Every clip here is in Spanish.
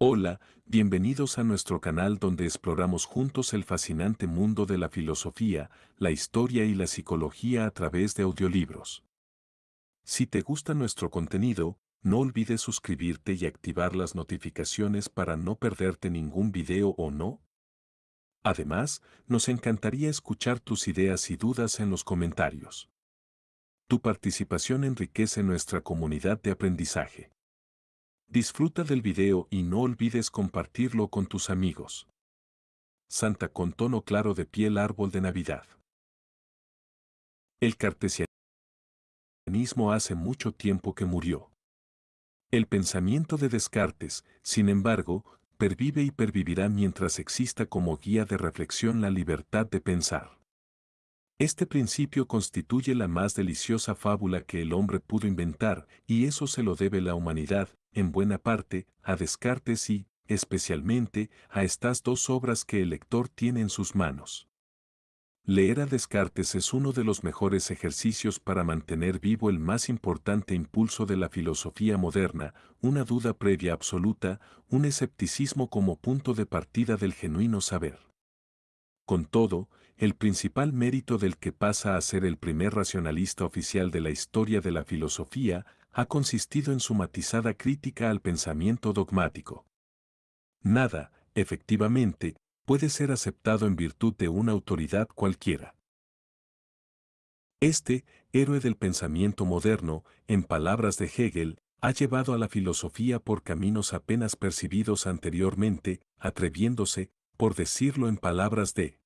Hola, bienvenidos a nuestro canal donde exploramos juntos el fascinante mundo de la filosofía, la historia y la psicología a través de audiolibros. Si te gusta nuestro contenido, no olvides suscribirte y activar las notificaciones para no perderte ningún video o no. Además, nos encantaría escuchar tus ideas y dudas en los comentarios. Tu participación enriquece nuestra comunidad de aprendizaje. Disfruta del video y no olvides compartirlo con tus amigos. Santa con tono claro de piel árbol de Navidad. El cartesianismo hace mucho tiempo que murió. El pensamiento de Descartes, sin embargo, pervive y pervivirá mientras exista como guía de reflexión la libertad de pensar. Este principio constituye la más deliciosa fábula que el hombre pudo inventar, y eso se lo debe la humanidad, en buena parte, a Descartes y, especialmente, a estas dos obras que el lector tiene en sus manos. Leer a Descartes es uno de los mejores ejercicios para mantener vivo el más importante impulso de la filosofía moderna, una duda previa absoluta, un escepticismo como punto de partida del genuino saber. Con todo, el principal mérito del que pasa a ser el primer racionalista oficial de la historia de la filosofía ha consistido en su matizada crítica al pensamiento dogmático. Nada, efectivamente, puede ser aceptado en virtud de una autoridad cualquiera. Este, héroe del pensamiento moderno, en palabras de Hegel, ha llevado a la filosofía por caminos apenas percibidos anteriormente, atreviéndose, por decirlo en palabras de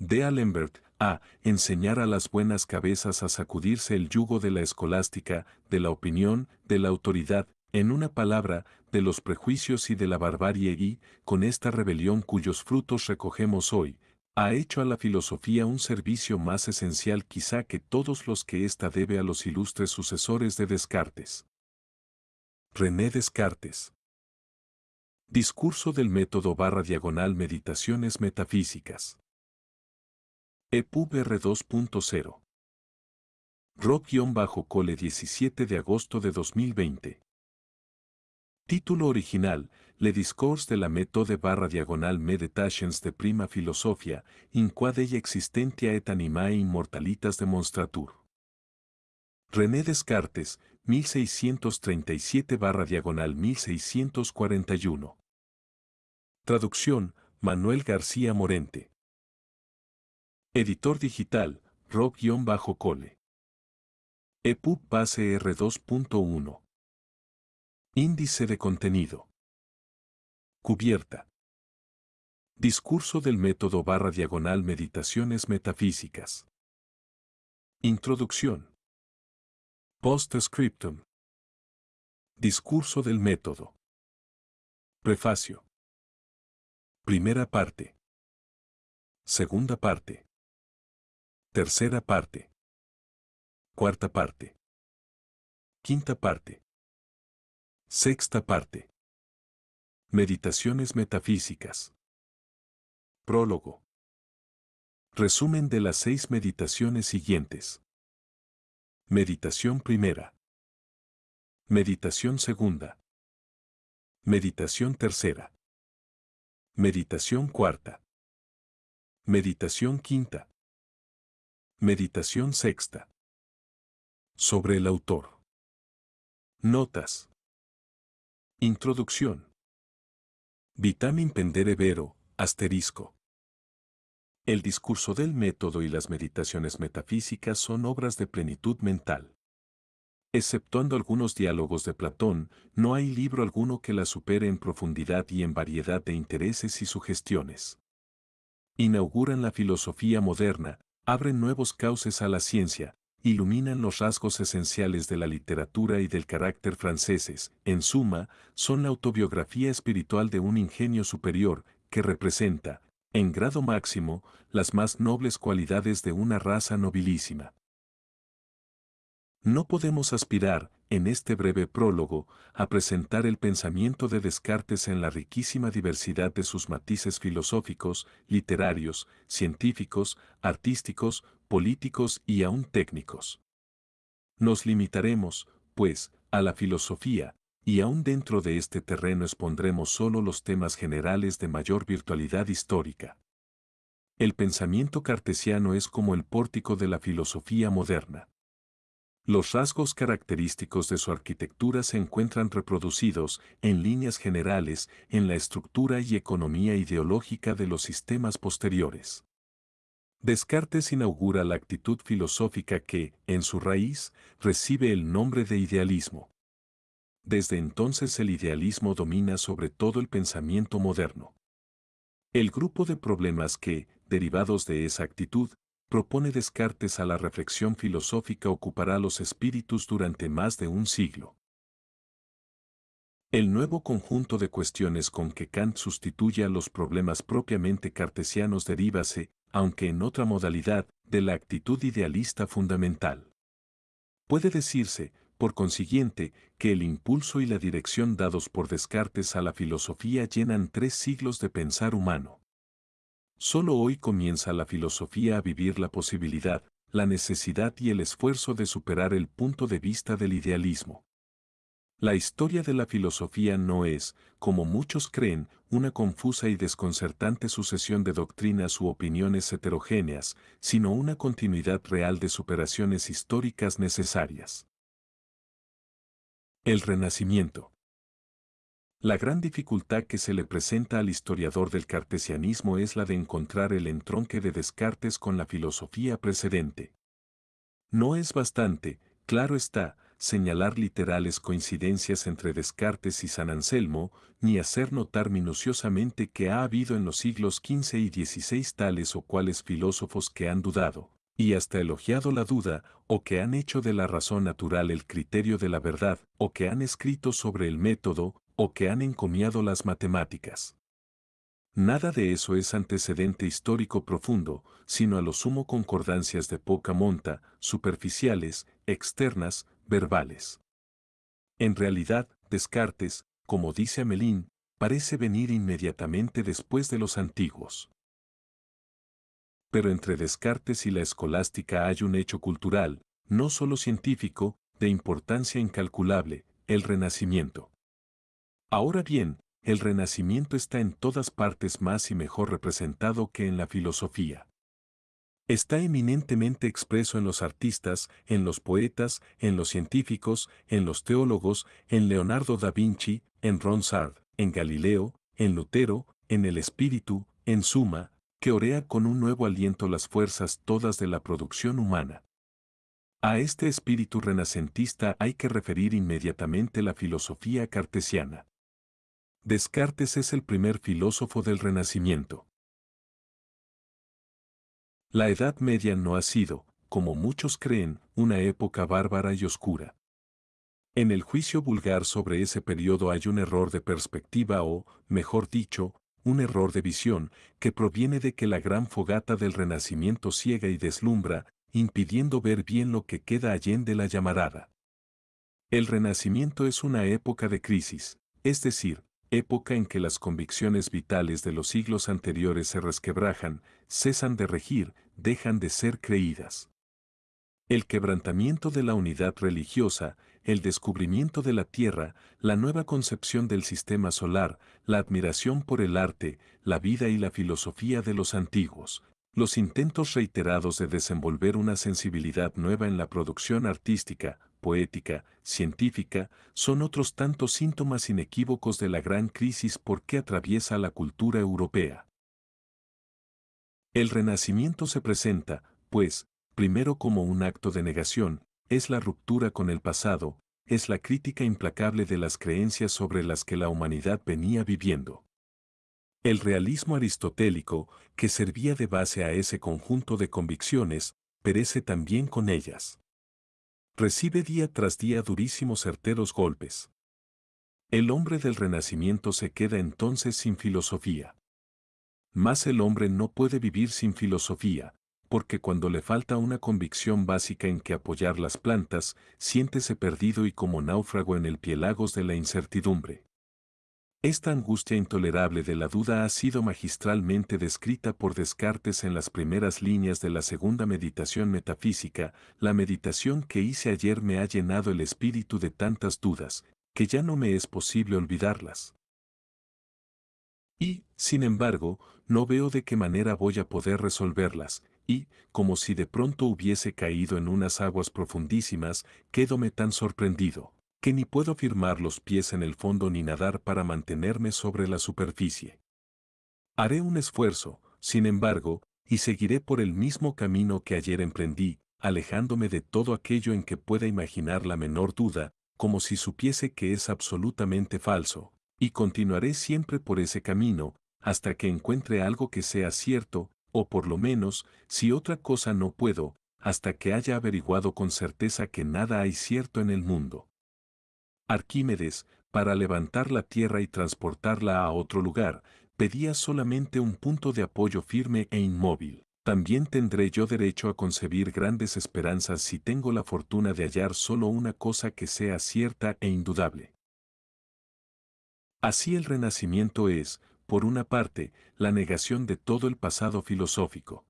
de Alembert a enseñar a las buenas cabezas a sacudirse el yugo de la escolástica, de la opinión, de la autoridad, en una palabra, de los prejuicios y de la barbarie y, con esta rebelión cuyos frutos recogemos hoy, ha hecho a la filosofía un servicio más esencial quizá que todos los que ésta debe a los ilustres sucesores de Descartes. René Descartes. Discurso del método barra diagonal Meditaciones Metafísicas. EPUB 20 Rock-Cole 17 de agosto de 2020. Título original, Le discours de la métode barra diagonal meditations de prima filosofia, in qua y existentia et animae immortalitas demonstratur. René Descartes, 1637 barra diagonal 1641. Traducción, Manuel García Morente. Editor digital, rock-cole. EPUB base R2.1. Índice de contenido. Cubierta. Discurso del método barra diagonal Meditaciones Metafísicas. Introducción. Postscriptum. Discurso del método. Prefacio. Primera parte. Segunda parte. Tercera parte. Cuarta parte. Quinta parte. Sexta parte. Meditaciones metafísicas. Prólogo. Resumen de las seis meditaciones siguientes. Meditación primera. Meditación segunda. Meditación tercera. Meditación cuarta. Meditación quinta. Meditación sexta. Sobre el autor. Notas. Introducción. Vitamin Pendere Vero, asterisco. El discurso del método y las meditaciones metafísicas son obras de plenitud mental. Exceptuando algunos diálogos de Platón, no hay libro alguno que la supere en profundidad y en variedad de intereses y sugestiones. Inauguran la filosofía moderna, abren nuevos cauces a la ciencia, iluminan los rasgos esenciales de la literatura y del carácter franceses, en suma, son la autobiografía espiritual de un ingenio superior que representa, en grado máximo, las más nobles cualidades de una raza nobilísima. No podemos aspirar, en este breve prólogo, a presentar el pensamiento de Descartes en la riquísima diversidad de sus matices filosóficos, literarios, científicos, artísticos, políticos y aún técnicos. Nos limitaremos, pues, a la filosofía, y aún dentro de este terreno expondremos solo los temas generales de mayor virtualidad histórica. El pensamiento cartesiano es como el pórtico de la filosofía moderna. Los rasgos característicos de su arquitectura se encuentran reproducidos, en líneas generales, en la estructura y economía ideológica de los sistemas posteriores. Descartes inaugura la actitud filosófica que, en su raíz, recibe el nombre de idealismo. Desde entonces el idealismo domina sobre todo el pensamiento moderno. El grupo de problemas que, derivados de esa actitud, propone Descartes a la reflexión filosófica ocupará los espíritus durante más de un siglo. El nuevo conjunto de cuestiones con que Kant sustituye a los problemas propiamente cartesianos derívase, aunque en otra modalidad, de la actitud idealista fundamental. Puede decirse, por consiguiente, que el impulso y la dirección dados por Descartes a la filosofía llenan tres siglos de pensar humano. Solo hoy comienza la filosofía a vivir la posibilidad, la necesidad y el esfuerzo de superar el punto de vista del idealismo. La historia de la filosofía no es, como muchos creen, una confusa y desconcertante sucesión de doctrinas u opiniones heterogéneas, sino una continuidad real de superaciones históricas necesarias. El Renacimiento la gran dificultad que se le presenta al historiador del cartesianismo es la de encontrar el entronque de Descartes con la filosofía precedente. No es bastante, claro está, señalar literales coincidencias entre Descartes y San Anselmo, ni hacer notar minuciosamente que ha habido en los siglos XV y XVI tales o cuales filósofos que han dudado, y hasta elogiado la duda, o que han hecho de la razón natural el criterio de la verdad, o que han escrito sobre el método, o que han encomiado las matemáticas. Nada de eso es antecedente histórico profundo, sino a lo sumo concordancias de poca monta, superficiales, externas, verbales. En realidad, Descartes, como dice Amelín, parece venir inmediatamente después de los antiguos. Pero entre Descartes y la escolástica hay un hecho cultural, no solo científico, de importancia incalculable, el Renacimiento. Ahora bien, el renacimiento está en todas partes más y mejor representado que en la filosofía. Está eminentemente expreso en los artistas, en los poetas, en los científicos, en los teólogos, en Leonardo da Vinci, en Ronsard, en Galileo, en Lutero, en el espíritu, en suma, que orea con un nuevo aliento las fuerzas todas de la producción humana. A este espíritu renacentista hay que referir inmediatamente la filosofía cartesiana. Descartes es el primer filósofo del Renacimiento. La Edad Media no ha sido, como muchos creen, una época bárbara y oscura. En el juicio vulgar sobre ese periodo hay un error de perspectiva o, mejor dicho, un error de visión, que proviene de que la gran fogata del Renacimiento ciega y deslumbra, impidiendo ver bien lo que queda de la llamarada. El Renacimiento es una época de crisis, es decir, época en que las convicciones vitales de los siglos anteriores se resquebrajan, cesan de regir, dejan de ser creídas. El quebrantamiento de la unidad religiosa, el descubrimiento de la Tierra, la nueva concepción del sistema solar, la admiración por el arte, la vida y la filosofía de los antiguos, los intentos reiterados de desenvolver una sensibilidad nueva en la producción artística, poética, científica, son otros tantos síntomas inequívocos de la gran crisis por que atraviesa la cultura europea. El renacimiento se presenta, pues, primero como un acto de negación, es la ruptura con el pasado, es la crítica implacable de las creencias sobre las que la humanidad venía viviendo. El realismo aristotélico, que servía de base a ese conjunto de convicciones, perece también con ellas recibe día tras día durísimos certeros golpes. El hombre del Renacimiento se queda entonces sin filosofía. Mas el hombre no puede vivir sin filosofía, porque cuando le falta una convicción básica en que apoyar las plantas, siéntese perdido y como náufrago en el pielagos de la incertidumbre. Esta angustia intolerable de la duda ha sido magistralmente descrita por Descartes en las primeras líneas de la segunda meditación metafísica. La meditación que hice ayer me ha llenado el espíritu de tantas dudas, que ya no me es posible olvidarlas. Y, sin embargo, no veo de qué manera voy a poder resolverlas, y, como si de pronto hubiese caído en unas aguas profundísimas, quédome tan sorprendido que ni puedo firmar los pies en el fondo ni nadar para mantenerme sobre la superficie. Haré un esfuerzo, sin embargo, y seguiré por el mismo camino que ayer emprendí, alejándome de todo aquello en que pueda imaginar la menor duda, como si supiese que es absolutamente falso, y continuaré siempre por ese camino, hasta que encuentre algo que sea cierto, o por lo menos, si otra cosa no puedo, hasta que haya averiguado con certeza que nada hay cierto en el mundo. Arquímedes, para levantar la tierra y transportarla a otro lugar, pedía solamente un punto de apoyo firme e inmóvil. También tendré yo derecho a concebir grandes esperanzas si tengo la fortuna de hallar solo una cosa que sea cierta e indudable. Así el renacimiento es, por una parte, la negación de todo el pasado filosófico.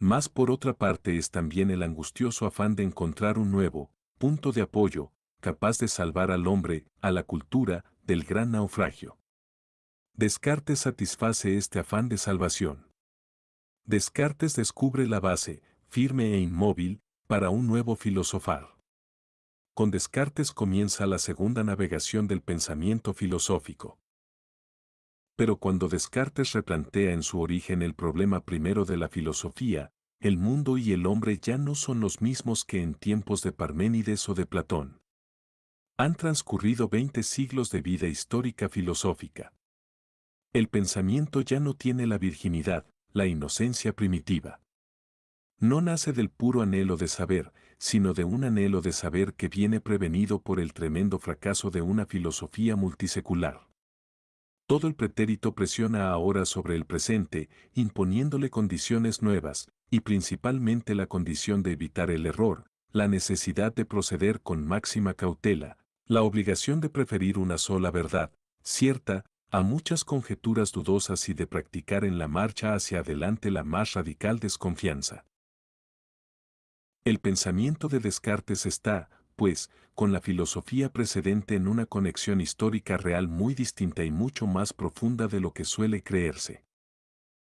Más por otra parte es también el angustioso afán de encontrar un nuevo, punto de apoyo, capaz de salvar al hombre, a la cultura, del gran naufragio. Descartes satisface este afán de salvación. Descartes descubre la base, firme e inmóvil, para un nuevo filosofar. Con Descartes comienza la segunda navegación del pensamiento filosófico. Pero cuando Descartes replantea en su origen el problema primero de la filosofía, el mundo y el hombre ya no son los mismos que en tiempos de Parménides o de Platón. Han transcurrido 20 siglos de vida histórica filosófica. El pensamiento ya no tiene la virginidad, la inocencia primitiva. No nace del puro anhelo de saber, sino de un anhelo de saber que viene prevenido por el tremendo fracaso de una filosofía multisecular. Todo el pretérito presiona ahora sobre el presente, imponiéndole condiciones nuevas, y principalmente la condición de evitar el error, la necesidad de proceder con máxima cautela, la obligación de preferir una sola verdad, cierta, a muchas conjeturas dudosas y de practicar en la marcha hacia adelante la más radical desconfianza. El pensamiento de Descartes está, pues, con la filosofía precedente en una conexión histórica real muy distinta y mucho más profunda de lo que suele creerse.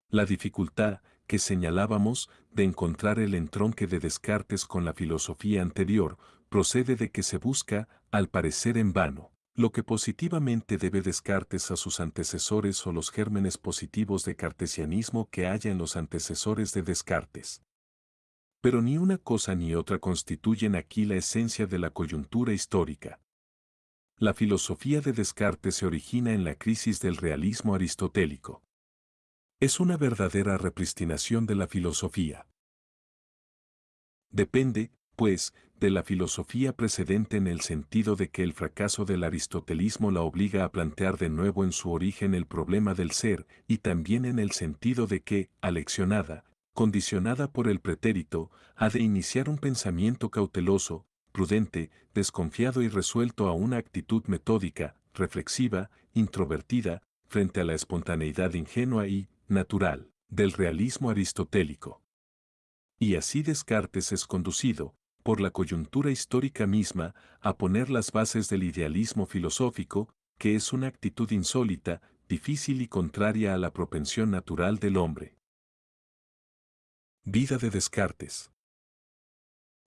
La dificultad, que señalábamos, de encontrar el entronque de Descartes con la filosofía anterior, procede de que se busca, al parecer en vano, lo que positivamente debe Descartes a sus antecesores o los gérmenes positivos de cartesianismo que haya en los antecesores de Descartes. Pero ni una cosa ni otra constituyen aquí la esencia de la coyuntura histórica. La filosofía de Descartes se origina en la crisis del realismo aristotélico. Es una verdadera repristinación de la filosofía. Depende, pues, de la filosofía precedente en el sentido de que el fracaso del aristotelismo la obliga a plantear de nuevo en su origen el problema del ser y también en el sentido de que, aleccionada, condicionada por el pretérito, ha de iniciar un pensamiento cauteloso, prudente, desconfiado y resuelto a una actitud metódica, reflexiva, introvertida, frente a la espontaneidad ingenua y natural del realismo aristotélico. Y así Descartes es conducido, por la coyuntura histórica misma, a poner las bases del idealismo filosófico, que es una actitud insólita, difícil y contraria a la propensión natural del hombre. Vida de Descartes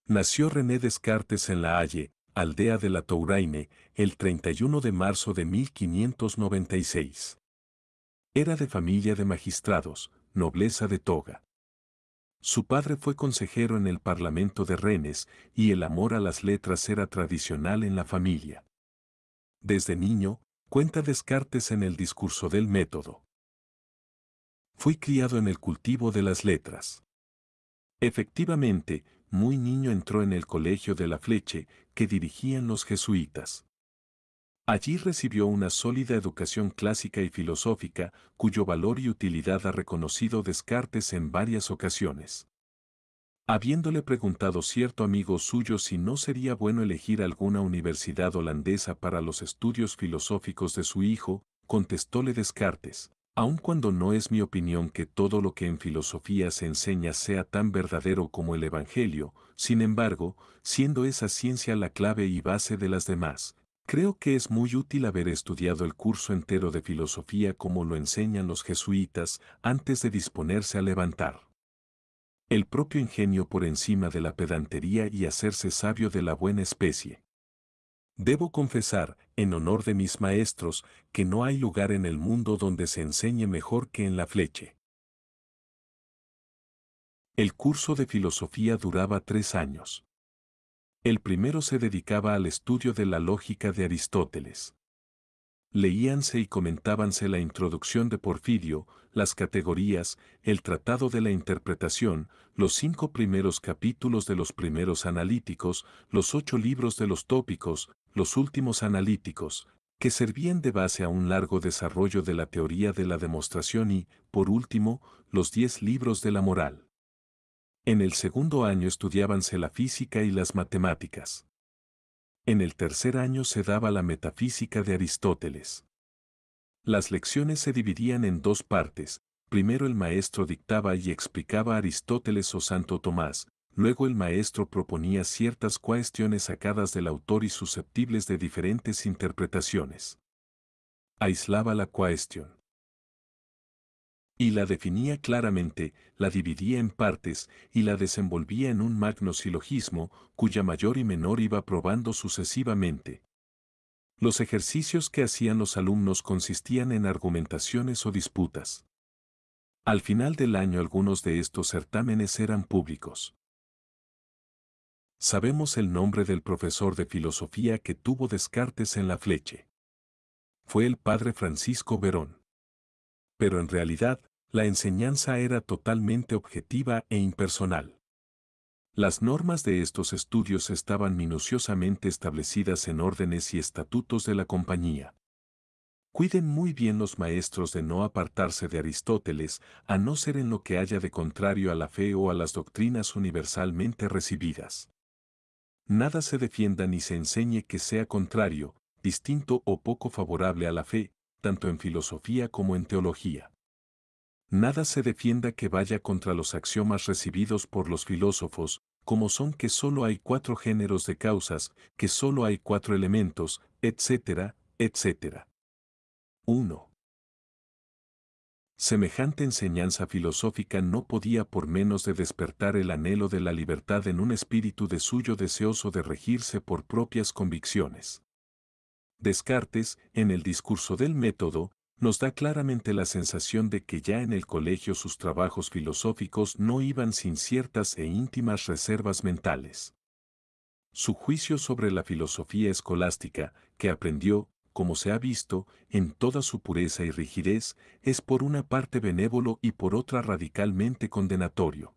Nació René Descartes en La Halle, aldea de la Touraine, el 31 de marzo de 1596. Era de familia de magistrados, nobleza de toga. Su padre fue consejero en el Parlamento de Rennes y el amor a las letras era tradicional en la familia. Desde niño, cuenta Descartes en el discurso del método. Fui criado en el cultivo de las letras. Efectivamente, muy niño entró en el colegio de la Fleche, que dirigían los jesuitas. Allí recibió una sólida educación clásica y filosófica, cuyo valor y utilidad ha reconocido Descartes en varias ocasiones. Habiéndole preguntado cierto amigo suyo si no sería bueno elegir alguna universidad holandesa para los estudios filosóficos de su hijo, contestóle Descartes, aun cuando no es mi opinión que todo lo que en filosofía se enseña sea tan verdadero como el Evangelio, sin embargo, siendo esa ciencia la clave y base de las demás, Creo que es muy útil haber estudiado el curso entero de filosofía como lo enseñan los jesuitas antes de disponerse a levantar. El propio ingenio por encima de la pedantería y hacerse sabio de la buena especie. Debo confesar, en honor de mis maestros, que no hay lugar en el mundo donde se enseñe mejor que en la fleche. El curso de filosofía duraba tres años. El primero se dedicaba al estudio de la lógica de Aristóteles. Leíanse y comentábanse la introducción de Porfirio, las categorías, el tratado de la interpretación, los cinco primeros capítulos de los primeros analíticos, los ocho libros de los tópicos, los últimos analíticos, que servían de base a un largo desarrollo de la teoría de la demostración y, por último, los diez libros de la moral. En el segundo año estudiábanse la física y las matemáticas. En el tercer año se daba la metafísica de Aristóteles. Las lecciones se dividían en dos partes. Primero el maestro dictaba y explicaba Aristóteles o Santo Tomás, luego el maestro proponía ciertas cuestiones sacadas del autor y susceptibles de diferentes interpretaciones. Aislaba la cuestión y la definía claramente, la dividía en partes y la desenvolvía en un magno silogismo cuya mayor y menor iba probando sucesivamente. Los ejercicios que hacían los alumnos consistían en argumentaciones o disputas. Al final del año algunos de estos certámenes eran públicos. Sabemos el nombre del profesor de filosofía que tuvo Descartes en la fleche. Fue el padre Francisco Verón pero en realidad la enseñanza era totalmente objetiva e impersonal. Las normas de estos estudios estaban minuciosamente establecidas en órdenes y estatutos de la compañía. Cuiden muy bien los maestros de no apartarse de Aristóteles, a no ser en lo que haya de contrario a la fe o a las doctrinas universalmente recibidas. Nada se defienda ni se enseñe que sea contrario, distinto o poco favorable a la fe, tanto en filosofía como en teología nada se defienda que vaya contra los axiomas recibidos por los filósofos, como son que solo hay cuatro géneros de causas, que solo hay cuatro elementos, etcétera, etcétera. 1. Semejante enseñanza filosófica no podía por menos de despertar el anhelo de la libertad en un espíritu de suyo deseoso de regirse por propias convicciones. Descartes, en el discurso del método, nos da claramente la sensación de que ya en el colegio sus trabajos filosóficos no iban sin ciertas e íntimas reservas mentales. Su juicio sobre la filosofía escolástica, que aprendió, como se ha visto, en toda su pureza y rigidez, es por una parte benévolo y por otra radicalmente condenatorio.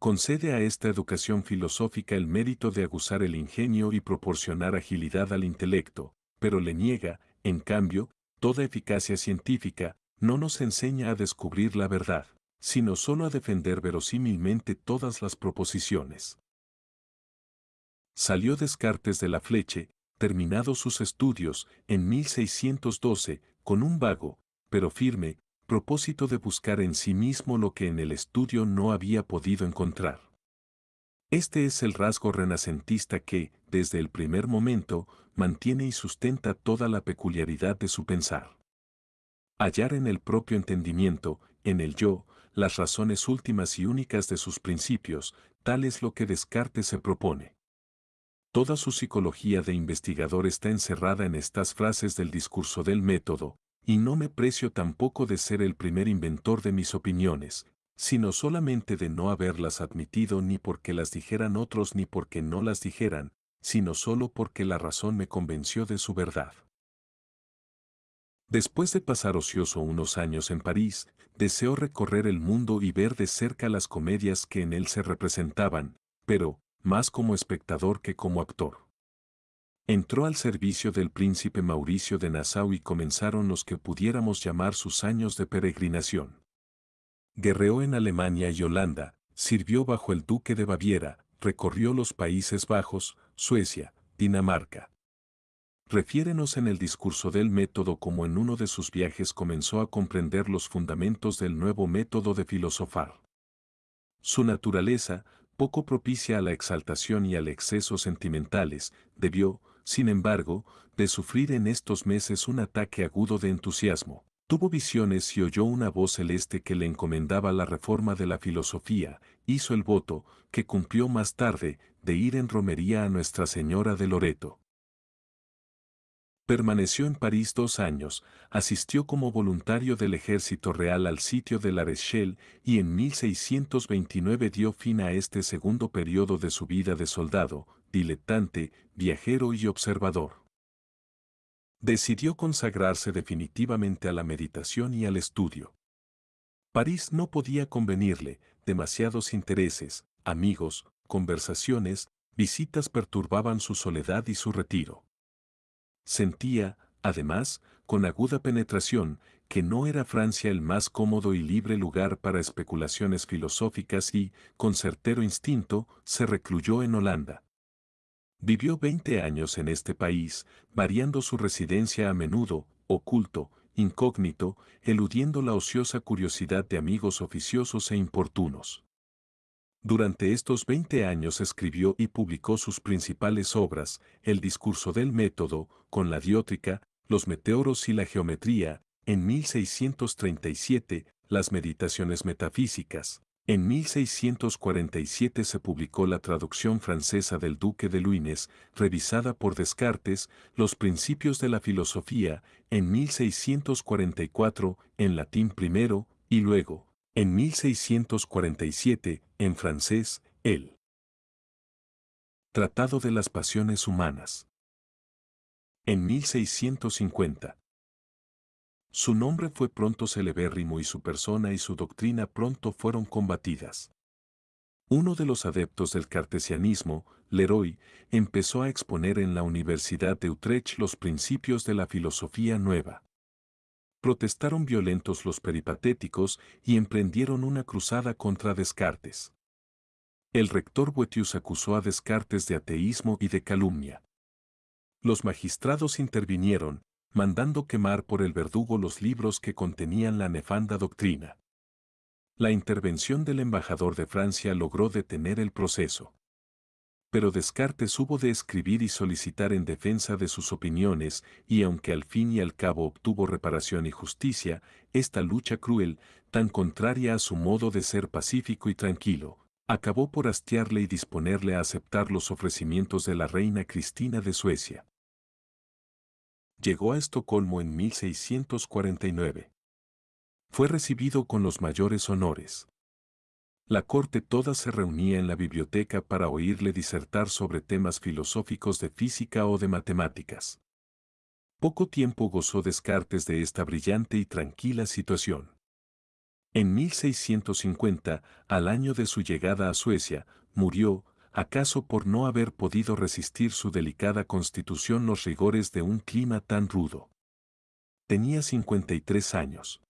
Concede a esta educación filosófica el mérito de aguzar el ingenio y proporcionar agilidad al intelecto, pero le niega, en cambio, Toda eficacia científica no nos enseña a descubrir la verdad, sino solo a defender verosímilmente todas las proposiciones. Salió Descartes de la Fleche, terminado sus estudios, en 1612, con un vago, pero firme, propósito de buscar en sí mismo lo que en el estudio no había podido encontrar. Este es el rasgo renacentista que, desde el primer momento, mantiene y sustenta toda la peculiaridad de su pensar. Hallar en el propio entendimiento, en el yo, las razones últimas y únicas de sus principios, tal es lo que Descartes se propone. Toda su psicología de investigador está encerrada en estas frases del discurso del método, y no me precio tampoco de ser el primer inventor de mis opiniones, sino solamente de no haberlas admitido ni porque las dijeran otros ni porque no las dijeran, sino solo porque la razón me convenció de su verdad. Después de pasar ocioso unos años en París, deseó recorrer el mundo y ver de cerca las comedias que en él se representaban, pero, más como espectador que como actor. Entró al servicio del príncipe Mauricio de Nassau y comenzaron los que pudiéramos llamar sus años de peregrinación. Guerreó en Alemania y Holanda, sirvió bajo el duque de Baviera, recorrió los Países Bajos, Suecia, Dinamarca. Refiérenos en el discurso del método como en uno de sus viajes comenzó a comprender los fundamentos del nuevo método de filosofar. Su naturaleza, poco propicia a la exaltación y al exceso sentimentales, debió, sin embargo, de sufrir en estos meses un ataque agudo de entusiasmo. Tuvo visiones y oyó una voz celeste que le encomendaba la reforma de la filosofía, hizo el voto, que cumplió más tarde, de ir en romería a Nuestra Señora de Loreto. Permaneció en París dos años, asistió como voluntario del ejército real al sitio de La Rochelle y en 1629 dio fin a este segundo periodo de su vida de soldado, diletante, viajero y observador. Decidió consagrarse definitivamente a la meditación y al estudio. París no podía convenirle, demasiados intereses, amigos, conversaciones, visitas perturbaban su soledad y su retiro. Sentía, además, con aguda penetración, que no era Francia el más cómodo y libre lugar para especulaciones filosóficas y, con certero instinto, se recluyó en Holanda. Vivió veinte años en este país, variando su residencia a menudo, oculto, incógnito, eludiendo la ociosa curiosidad de amigos oficiosos e importunos. Durante estos 20 años escribió y publicó sus principales obras, El discurso del método, con la diótrica, Los meteoros y la geometría, en 1637, Las meditaciones metafísicas, en 1647 se publicó la traducción francesa del Duque de Luynes, revisada por Descartes, Los Principios de la Filosofía, en 1644, en latín primero, y luego, en 1647, en francés, el Tratado de las Pasiones Humanas. En 1650, su nombre fue pronto celebérrimo y su persona y su doctrina pronto fueron combatidas. Uno de los adeptos del cartesianismo, Leroy, empezó a exponer en la Universidad de Utrecht los principios de la filosofía nueva. Protestaron violentos los peripatéticos y emprendieron una cruzada contra Descartes. El rector Boetius acusó a Descartes de ateísmo y de calumnia. Los magistrados intervinieron mandando quemar por el verdugo los libros que contenían la nefanda doctrina. La intervención del embajador de Francia logró detener el proceso. Pero Descartes hubo de escribir y solicitar en defensa de sus opiniones, y aunque al fin y al cabo obtuvo reparación y justicia, esta lucha cruel, tan contraria a su modo de ser pacífico y tranquilo, acabó por hastiarle y disponerle a aceptar los ofrecimientos de la reina Cristina de Suecia llegó a Estocolmo en 1649. Fue recibido con los mayores honores. La corte toda se reunía en la biblioteca para oírle disertar sobre temas filosóficos de física o de matemáticas. Poco tiempo gozó Descartes de esta brillante y tranquila situación. En 1650, al año de su llegada a Suecia, murió, acaso por no haber podido resistir su delicada constitución los rigores de un clima tan rudo. Tenía 53 años.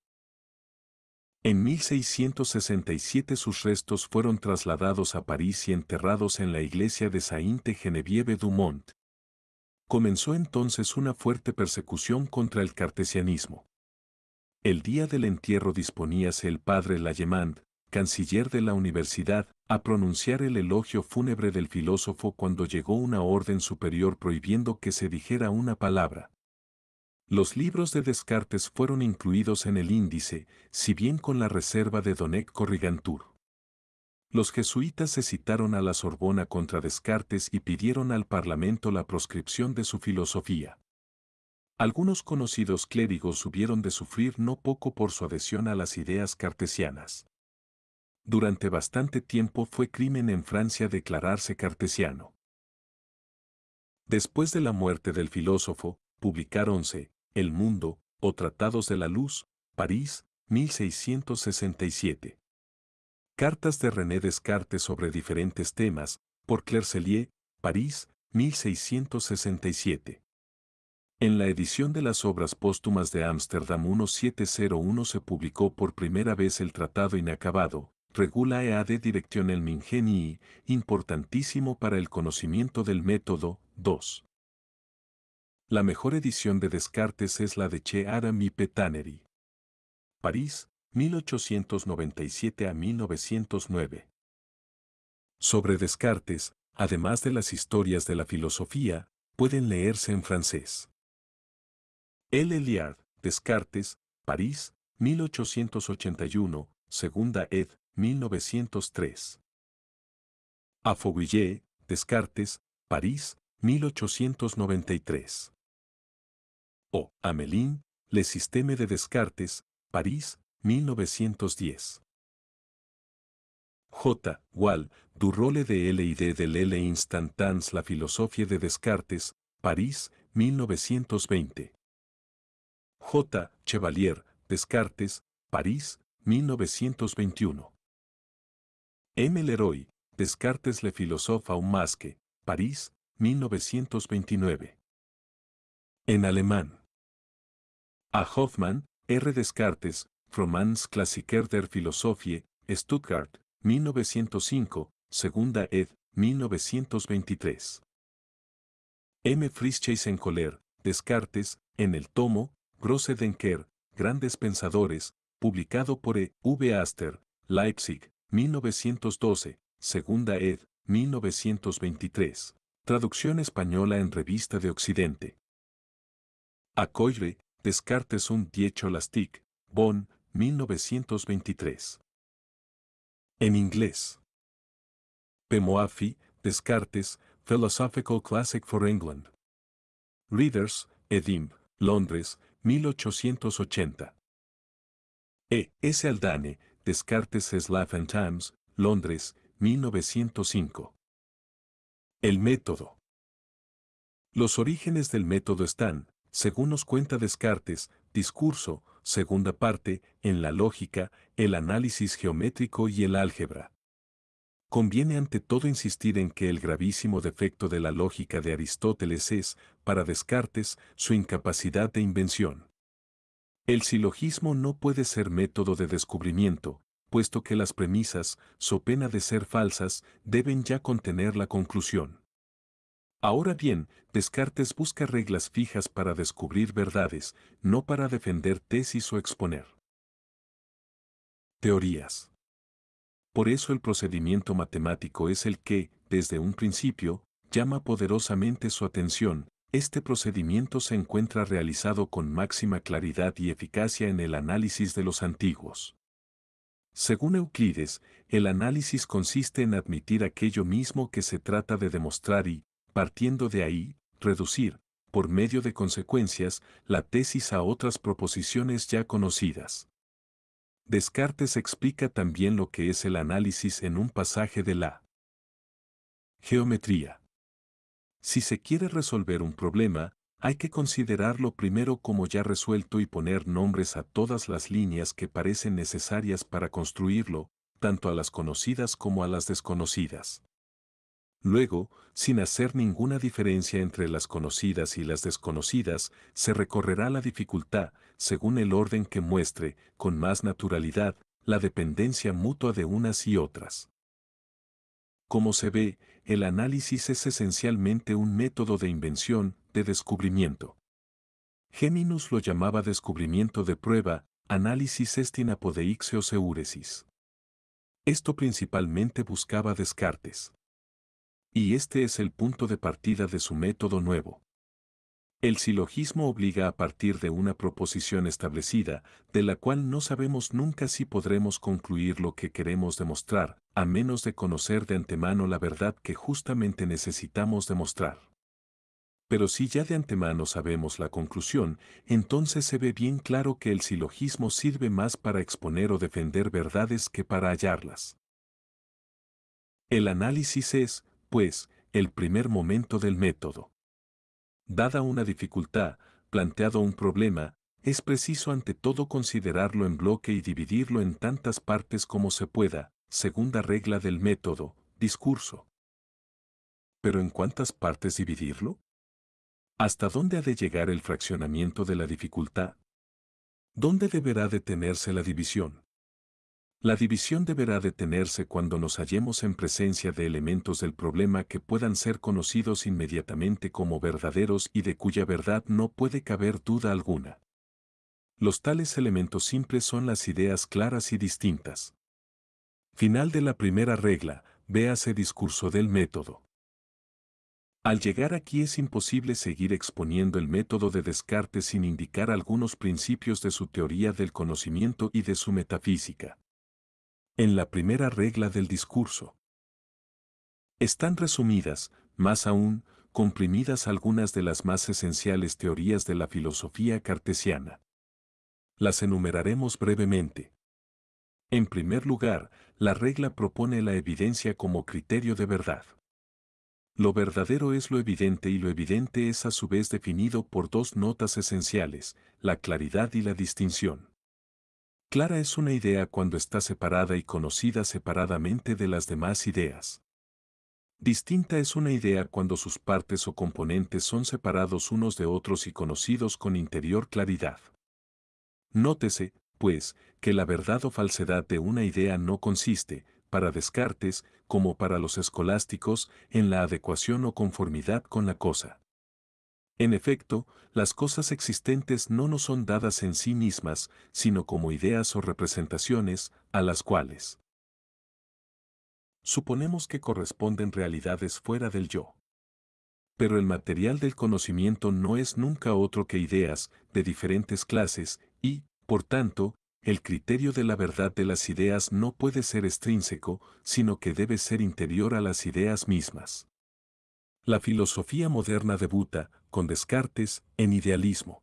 En 1667 sus restos fueron trasladados a París y enterrados en la iglesia de Sainte Genevieve du Mont. Comenzó entonces una fuerte persecución contra el cartesianismo. El día del entierro disponíase el padre Lallemand, canciller de la universidad, a pronunciar el elogio fúnebre del filósofo cuando llegó una orden superior prohibiendo que se dijera una palabra. Los libros de Descartes fueron incluidos en el índice, si bien con la reserva de Donek Corrigantur. Los jesuitas se citaron a la Sorbona contra Descartes y pidieron al Parlamento la proscripción de su filosofía. Algunos conocidos clérigos hubieron de sufrir no poco por su adhesión a las ideas cartesianas durante bastante tiempo fue crimen en Francia declararse cartesiano. Después de la muerte del filósofo, publicaronse El Mundo o Tratados de la Luz, París, 1667. Cartas de René Descartes sobre diferentes temas, por Clercelier, París, 1667. En la edición de las obras póstumas de Ámsterdam 1701 se publicó por primera vez el Tratado Inacabado, regula EAD el Mingeni, importantísimo para el conocimiento del método, 2. La mejor edición de Descartes es la de Che Arami Petaneri. París, 1897 a 1909. Sobre Descartes, además de las historias de la filosofía, pueden leerse en francés. L. Eliard, Descartes, París, 1881, segunda ed, 1903. A Descartes, París, 1893. O. Amelin, Le Système de Descartes, París, 1910. J. Wall, Du de L de de L instantans la philosophie de Descartes, París, 1920. J. Chevalier, Descartes, París, 1921. M. Leroy, Descartes le filosofa un masque, París, 1929. En alemán. A Hoffmann, R. Descartes, Romans Klassiker der Philosophie, Stuttgart, 1905, segunda ed. 1923. M. Frischeisenkoller, Descartes, en el tomo, Grosse Denker, Grandes Pensadores, publicado por E. V. Aster, Leipzig, 1912, segunda ed. 1923. Traducción española en Revista de Occidente. Acoire, Descartes un Diecho Lastic, Bonn, 1923. En inglés. Pemoafi, Descartes, Philosophical Classic for England. Readers, Edim, Londres, 1880. E. S. Aldane, Descartes Life and Times, Londres, 1905. El método. Los orígenes del método están, según nos cuenta Descartes, discurso, segunda parte, en la lógica, el análisis geométrico y el álgebra. Conviene ante todo insistir en que el gravísimo defecto de la lógica de Aristóteles es, para Descartes, su incapacidad de invención. El silogismo no puede ser método de descubrimiento, puesto que las premisas, so pena de ser falsas, deben ya contener la conclusión. Ahora bien, Descartes busca reglas fijas para descubrir verdades, no para defender tesis o exponer. Teorías. Por eso el procedimiento matemático es el que, desde un principio, llama poderosamente su atención, este procedimiento se encuentra realizado con máxima claridad y eficacia en el análisis de los antiguos. Según Euclides, el análisis consiste en admitir aquello mismo que se trata de demostrar y, partiendo de ahí, reducir, por medio de consecuencias, la tesis a otras proposiciones ya conocidas. Descartes explica también lo que es el análisis en un pasaje de la geometría. Si se quiere resolver un problema, hay que considerarlo primero como ya resuelto y poner nombres a todas las líneas que parecen necesarias para construirlo, tanto a las conocidas como a las desconocidas. Luego, sin hacer ninguna diferencia entre las conocidas y las desconocidas, se recorrerá la dificultad, según el orden que muestre, con más naturalidad, la dependencia mutua de unas y otras. Como se ve, el análisis es esencialmente un método de invención, de descubrimiento. Géminis lo llamaba descubrimiento de prueba, análisis estin euresis. Esto principalmente buscaba Descartes. Y este es el punto de partida de su método nuevo. El silogismo obliga a partir de una proposición establecida, de la cual no sabemos nunca si podremos concluir lo que queremos demostrar, a menos de conocer de antemano la verdad que justamente necesitamos demostrar. Pero si ya de antemano sabemos la conclusión, entonces se ve bien claro que el silogismo sirve más para exponer o defender verdades que para hallarlas. El análisis es, pues, el primer momento del método. Dada una dificultad, planteado un problema, es preciso ante todo considerarlo en bloque y dividirlo en tantas partes como se pueda, segunda regla del método, discurso. ¿Pero en cuántas partes dividirlo? ¿Hasta dónde ha de llegar el fraccionamiento de la dificultad? ¿Dónde deberá detenerse la división? La división deberá detenerse cuando nos hallemos en presencia de elementos del problema que puedan ser conocidos inmediatamente como verdaderos y de cuya verdad no puede caber duda alguna. Los tales elementos simples son las ideas claras y distintas. Final de la primera regla, véase discurso del método. Al llegar aquí es imposible seguir exponiendo el método de Descartes sin indicar algunos principios de su teoría del conocimiento y de su metafísica en la primera regla del discurso. Están resumidas, más aún, comprimidas algunas de las más esenciales teorías de la filosofía cartesiana. Las enumeraremos brevemente. En primer lugar, la regla propone la evidencia como criterio de verdad. Lo verdadero es lo evidente y lo evidente es a su vez definido por dos notas esenciales, la claridad y la distinción. Clara es una idea cuando está separada y conocida separadamente de las demás ideas. Distinta es una idea cuando sus partes o componentes son separados unos de otros y conocidos con interior claridad. Nótese, pues, que la verdad o falsedad de una idea no consiste, para Descartes, como para los escolásticos, en la adecuación o conformidad con la cosa. En efecto, las cosas existentes no nos son dadas en sí mismas, sino como ideas o representaciones, a las cuales suponemos que corresponden realidades fuera del yo. Pero el material del conocimiento no es nunca otro que ideas de diferentes clases y, por tanto, el criterio de la verdad de las ideas no puede ser extrínseco, sino que debe ser interior a las ideas mismas. La filosofía moderna debuta, con Descartes, en idealismo.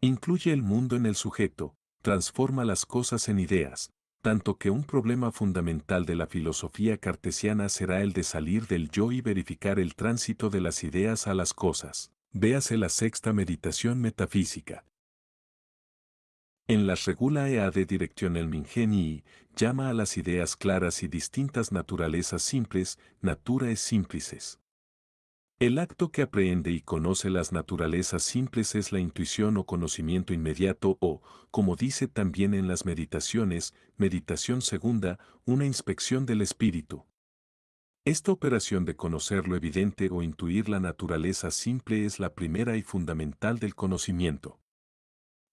Incluye el mundo en el sujeto, transforma las cosas en ideas, tanto que un problema fundamental de la filosofía cartesiana será el de salir del yo y verificar el tránsito de las ideas a las cosas. Véase la sexta meditación metafísica. En las regula EA de Directionem Mingenii, llama a las ideas claras y distintas naturalezas simples, naturae simplices. El acto que aprehende y conoce las naturalezas simples es la intuición o conocimiento inmediato o, como dice también en las meditaciones, meditación segunda, una inspección del espíritu. Esta operación de conocer lo evidente o intuir la naturaleza simple es la primera y fundamental del conocimiento.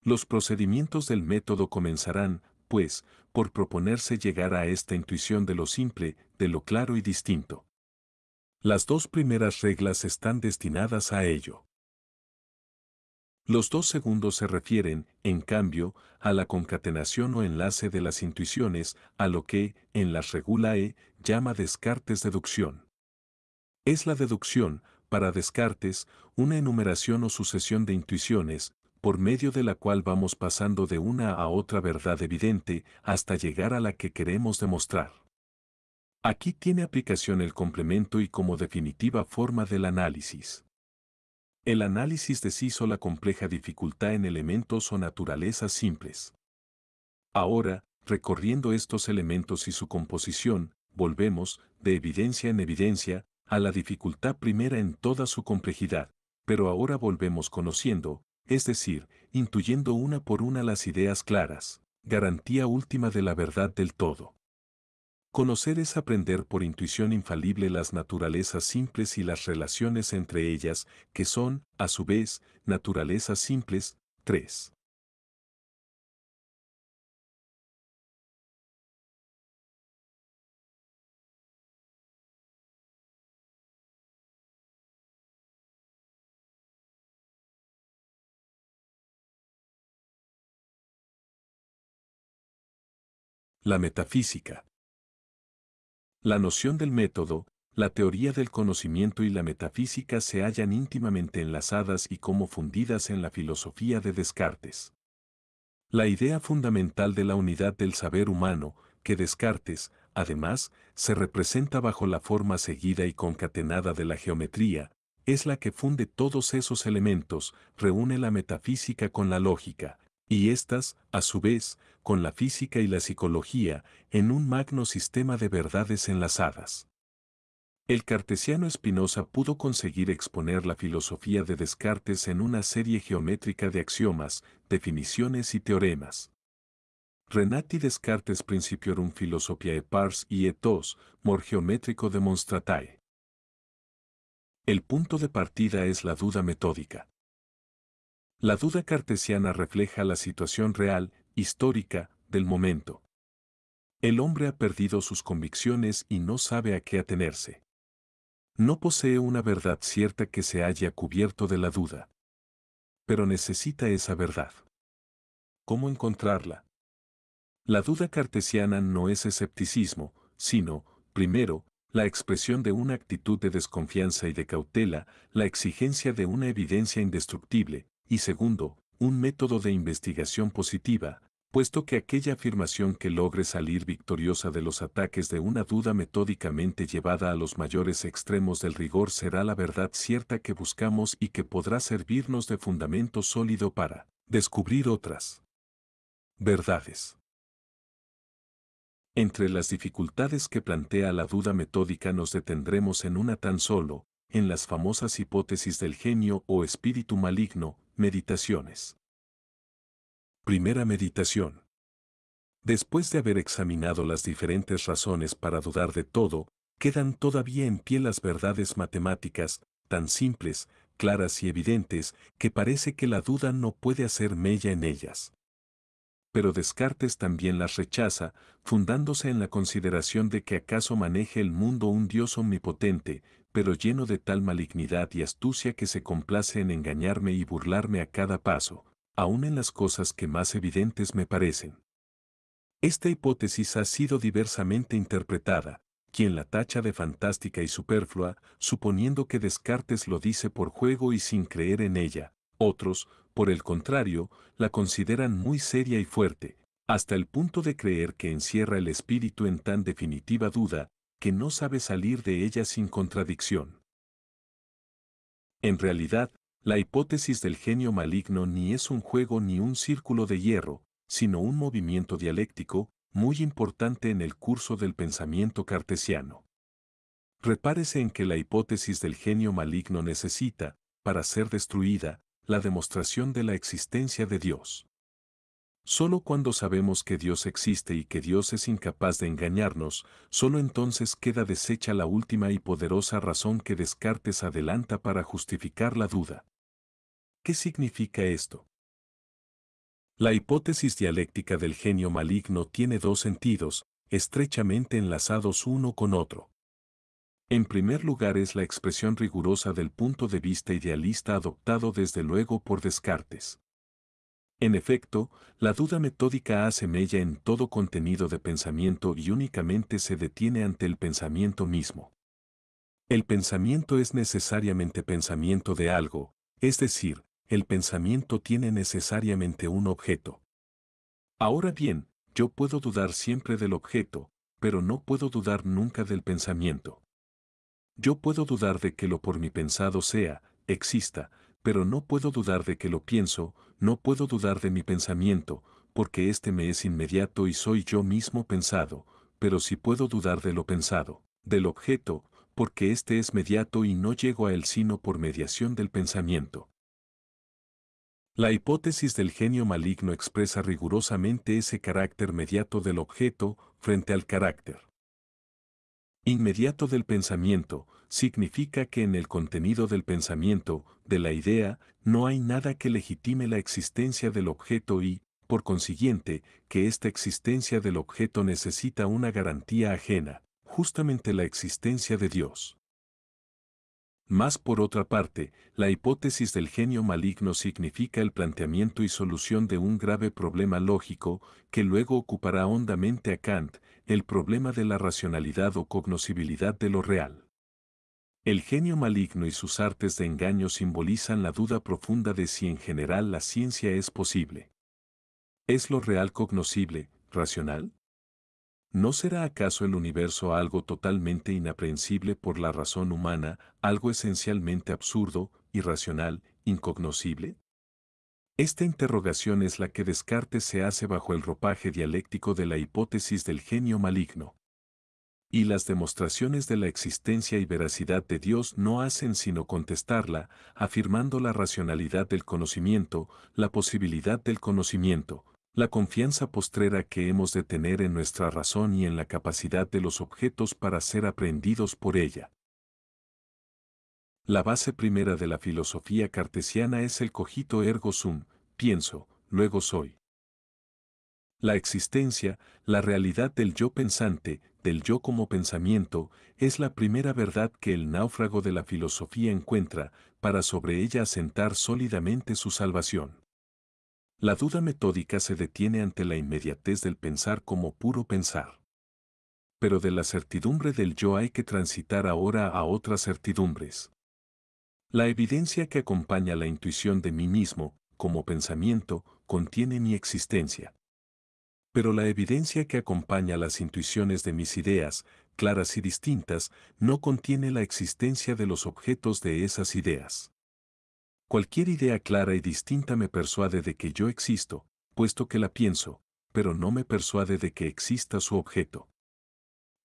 Los procedimientos del método comenzarán, pues, por proponerse llegar a esta intuición de lo simple, de lo claro y distinto. Las dos primeras reglas están destinadas a ello. Los dos segundos se refieren, en cambio, a la concatenación o enlace de las intuiciones, a lo que, en la regula E, llama Descartes deducción. Es la deducción, para Descartes, una enumeración o sucesión de intuiciones, por medio de la cual vamos pasando de una a otra verdad evidente hasta llegar a la que queremos demostrar. Aquí tiene aplicación el complemento y como definitiva forma del análisis. El análisis deshizo la compleja dificultad en elementos o naturalezas simples. Ahora, recorriendo estos elementos y su composición, volvemos, de evidencia en evidencia, a la dificultad primera en toda su complejidad, pero ahora volvemos conociendo, es decir, intuyendo una por una las ideas claras, garantía última de la verdad del todo. Conocer es aprender por intuición infalible las naturalezas simples y las relaciones entre ellas, que son, a su vez, naturalezas simples. 3. La metafísica. La noción del método, la teoría del conocimiento y la metafísica se hallan íntimamente enlazadas y como fundidas en la filosofía de Descartes. La idea fundamental de la unidad del saber humano, que Descartes, además, se representa bajo la forma seguida y concatenada de la geometría, es la que funde todos esos elementos, reúne la metafísica con la lógica, y estas, a su vez, con la física y la psicología, en un magno sistema de verdades enlazadas. El cartesiano Spinoza pudo conseguir exponer la filosofía de Descartes en una serie geométrica de axiomas, definiciones y teoremas. Renati Descartes Principiorum Philosophiae Pars y Etos, Mor Geométrico Demonstratae. El punto de partida es la duda metódica. La duda cartesiana refleja la situación real, histórica, del momento. El hombre ha perdido sus convicciones y no sabe a qué atenerse. No posee una verdad cierta que se haya cubierto de la duda. Pero necesita esa verdad. ¿Cómo encontrarla? La duda cartesiana no es escepticismo, sino, primero, la expresión de una actitud de desconfianza y de cautela, la exigencia de una evidencia indestructible, y segundo, un método de investigación positiva, puesto que aquella afirmación que logre salir victoriosa de los ataques de una duda metódicamente llevada a los mayores extremos del rigor será la verdad cierta que buscamos y que podrá servirnos de fundamento sólido para descubrir otras verdades. Entre las dificultades que plantea la duda metódica nos detendremos en una tan solo, en las famosas hipótesis del genio o espíritu maligno, Meditaciones. Primera meditación. Después de haber examinado las diferentes razones para dudar de todo, quedan todavía en pie las verdades matemáticas, tan simples, claras y evidentes, que parece que la duda no puede hacer mella en ellas. Pero Descartes también las rechaza, fundándose en la consideración de que acaso maneje el mundo un Dios omnipotente, pero lleno de tal malignidad y astucia que se complace en engañarme y burlarme a cada paso, aun en las cosas que más evidentes me parecen. Esta hipótesis ha sido diversamente interpretada, quien la tacha de fantástica y superflua, suponiendo que Descartes lo dice por juego y sin creer en ella, otros, por el contrario, la consideran muy seria y fuerte, hasta el punto de creer que encierra el espíritu en tan definitiva duda, que no sabe salir de ella sin contradicción. En realidad, la hipótesis del genio maligno ni es un juego ni un círculo de hierro, sino un movimiento dialéctico, muy importante en el curso del pensamiento cartesiano. Repárese en que la hipótesis del genio maligno necesita, para ser destruida, la demostración de la existencia de Dios. Solo cuando sabemos que Dios existe y que Dios es incapaz de engañarnos, solo entonces queda deshecha la última y poderosa razón que Descartes adelanta para justificar la duda. ¿Qué significa esto? La hipótesis dialéctica del genio maligno tiene dos sentidos, estrechamente enlazados uno con otro. En primer lugar es la expresión rigurosa del punto de vista idealista adoptado desde luego por Descartes. En efecto, la duda metódica hace mella en todo contenido de pensamiento y únicamente se detiene ante el pensamiento mismo. El pensamiento es necesariamente pensamiento de algo, es decir, el pensamiento tiene necesariamente un objeto. Ahora bien, yo puedo dudar siempre del objeto, pero no puedo dudar nunca del pensamiento. Yo puedo dudar de que lo por mi pensado sea, exista, pero no puedo dudar de que lo pienso, no puedo dudar de mi pensamiento, porque éste me es inmediato y soy yo mismo pensado, pero sí puedo dudar de lo pensado, del objeto, porque éste es mediato y no llego a él sino por mediación del pensamiento. La hipótesis del genio maligno expresa rigurosamente ese carácter mediato del objeto frente al carácter inmediato del pensamiento, significa que en el contenido del pensamiento, de la idea, no hay nada que legitime la existencia del objeto y, por consiguiente, que esta existencia del objeto necesita una garantía ajena, justamente la existencia de Dios. Más por otra parte, la hipótesis del genio maligno significa el planteamiento y solución de un grave problema lógico que luego ocupará hondamente a Kant, el problema de la racionalidad o cognoscibilidad de lo real. El genio maligno y sus artes de engaño simbolizan la duda profunda de si en general la ciencia es posible. ¿Es lo real cognoscible, racional? ¿No será acaso el universo algo totalmente inaprehensible por la razón humana, algo esencialmente absurdo, irracional, incognoscible? Esta interrogación es la que Descartes se hace bajo el ropaje dialéctico de la hipótesis del genio maligno y las demostraciones de la existencia y veracidad de Dios no hacen sino contestarla, afirmando la racionalidad del conocimiento, la posibilidad del conocimiento, la confianza postrera que hemos de tener en nuestra razón y en la capacidad de los objetos para ser aprendidos por ella. La base primera de la filosofía cartesiana es el cogito ergo sum, pienso, luego soy. La existencia, la realidad del yo pensante, del yo como pensamiento, es la primera verdad que el náufrago de la filosofía encuentra para sobre ella asentar sólidamente su salvación. La duda metódica se detiene ante la inmediatez del pensar como puro pensar. Pero de la certidumbre del yo hay que transitar ahora a otras certidumbres. La evidencia que acompaña la intuición de mí mismo, como pensamiento, contiene mi existencia pero la evidencia que acompaña las intuiciones de mis ideas, claras y distintas, no contiene la existencia de los objetos de esas ideas. Cualquier idea clara y distinta me persuade de que yo existo, puesto que la pienso, pero no me persuade de que exista su objeto.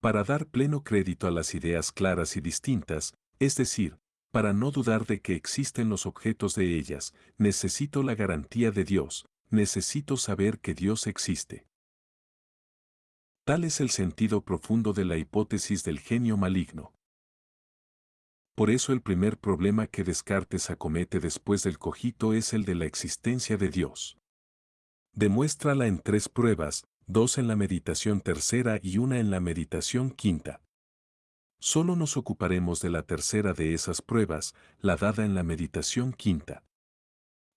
Para dar pleno crédito a las ideas claras y distintas, es decir, para no dudar de que existen los objetos de ellas, necesito la garantía de Dios, necesito saber que Dios existe. Tal es el sentido profundo de la hipótesis del genio maligno. Por eso el primer problema que Descartes acomete después del cogito es el de la existencia de Dios. Demuéstrala en tres pruebas, dos en la meditación tercera y una en la meditación quinta. Solo nos ocuparemos de la tercera de esas pruebas, la dada en la meditación quinta.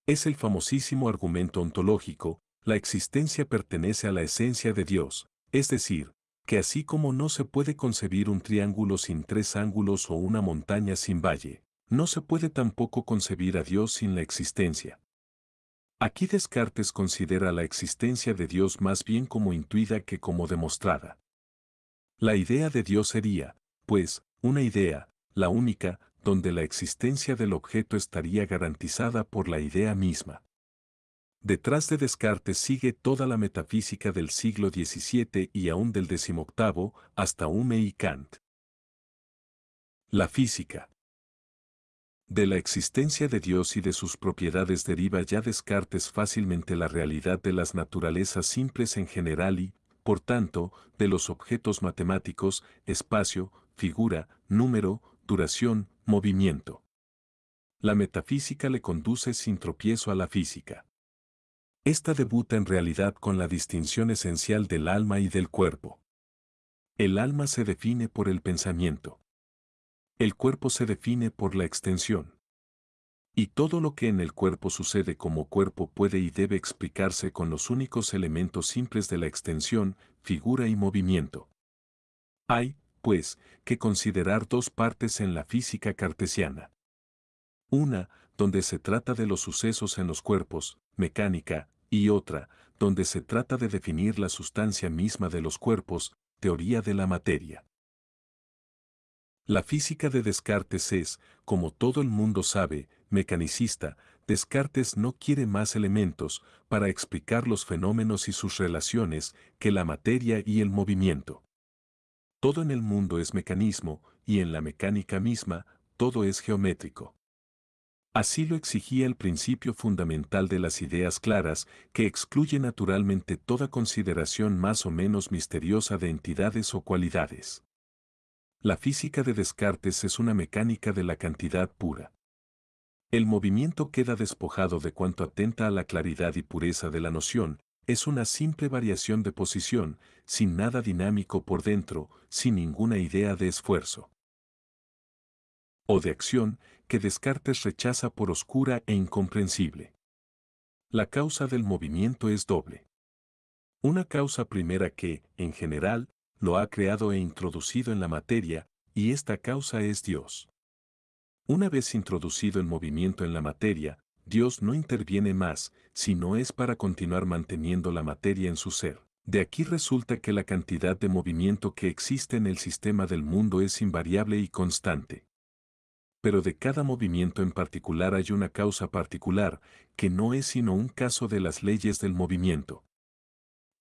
Es el famosísimo argumento ontológico, la existencia pertenece a la esencia de Dios, es decir, que así como no se puede concebir un triángulo sin tres ángulos o una montaña sin valle, no se puede tampoco concebir a Dios sin la existencia. Aquí Descartes considera la existencia de Dios más bien como intuida que como demostrada. La idea de Dios sería, pues, una idea, la única, donde la existencia del objeto estaría garantizada por la idea misma detrás de Descartes sigue toda la metafísica del siglo XVII y aún del XVIII, hasta Hume y Kant. La física. De la existencia de Dios y de sus propiedades deriva ya Descartes fácilmente la realidad de las naturalezas simples en general y, por tanto, de los objetos matemáticos, espacio, figura, número, duración, movimiento. La metafísica le conduce sin tropiezo a la física. Esta debuta en realidad con la distinción esencial del alma y del cuerpo. El alma se define por el pensamiento. El cuerpo se define por la extensión. Y todo lo que en el cuerpo sucede como cuerpo puede y debe explicarse con los únicos elementos simples de la extensión, figura y movimiento. Hay, pues, que considerar dos partes en la física cartesiana. Una, donde se trata de los sucesos en los cuerpos, mecánica, y otra, donde se trata de definir la sustancia misma de los cuerpos, teoría de la materia. La física de Descartes es, como todo el mundo sabe, mecanicista, Descartes no quiere más elementos para explicar los fenómenos y sus relaciones que la materia y el movimiento. Todo en el mundo es mecanismo y en la mecánica misma todo es geométrico. Así lo exigía el principio fundamental de las ideas claras, que excluye naturalmente toda consideración más o menos misteriosa de entidades o cualidades. La física de Descartes es una mecánica de la cantidad pura. El movimiento queda despojado de cuanto atenta a la claridad y pureza de la noción, es una simple variación de posición, sin nada dinámico por dentro, sin ninguna idea de esfuerzo o de acción que Descartes rechaza por oscura e incomprensible. La causa del movimiento es doble. Una causa primera que, en general, lo ha creado e introducido en la materia, y esta causa es Dios. Una vez introducido el movimiento en la materia, Dios no interviene más, sino es para continuar manteniendo la materia en su ser. De aquí resulta que la cantidad de movimiento que existe en el sistema del mundo es invariable y constante pero de cada movimiento en particular hay una causa particular, que no es sino un caso de las leyes del movimiento.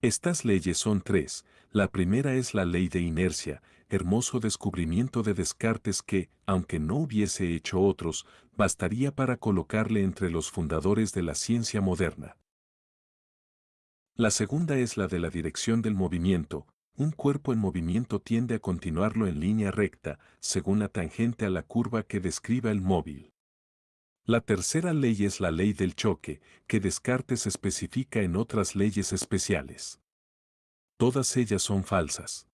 Estas leyes son tres. La primera es la ley de inercia, hermoso descubrimiento de Descartes que, aunque no hubiese hecho otros, bastaría para colocarle entre los fundadores de la ciencia moderna. La segunda es la de la dirección del movimiento, un cuerpo en movimiento tiende a continuarlo en línea recta, según la tangente a la curva que describa el móvil. La tercera ley es la ley del choque, que Descartes especifica en otras leyes especiales. Todas ellas son falsas.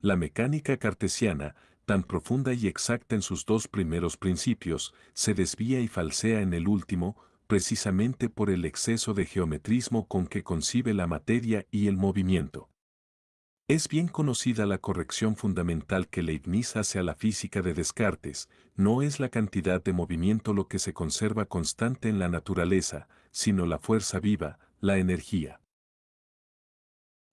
La mecánica cartesiana, tan profunda y exacta en sus dos primeros principios, se desvía y falsea en el último, precisamente por el exceso de geometrismo con que concibe la materia y el movimiento. Es bien conocida la corrección fundamental que Leibniz hace a la física de Descartes, no es la cantidad de movimiento lo que se conserva constante en la naturaleza, sino la fuerza viva, la energía.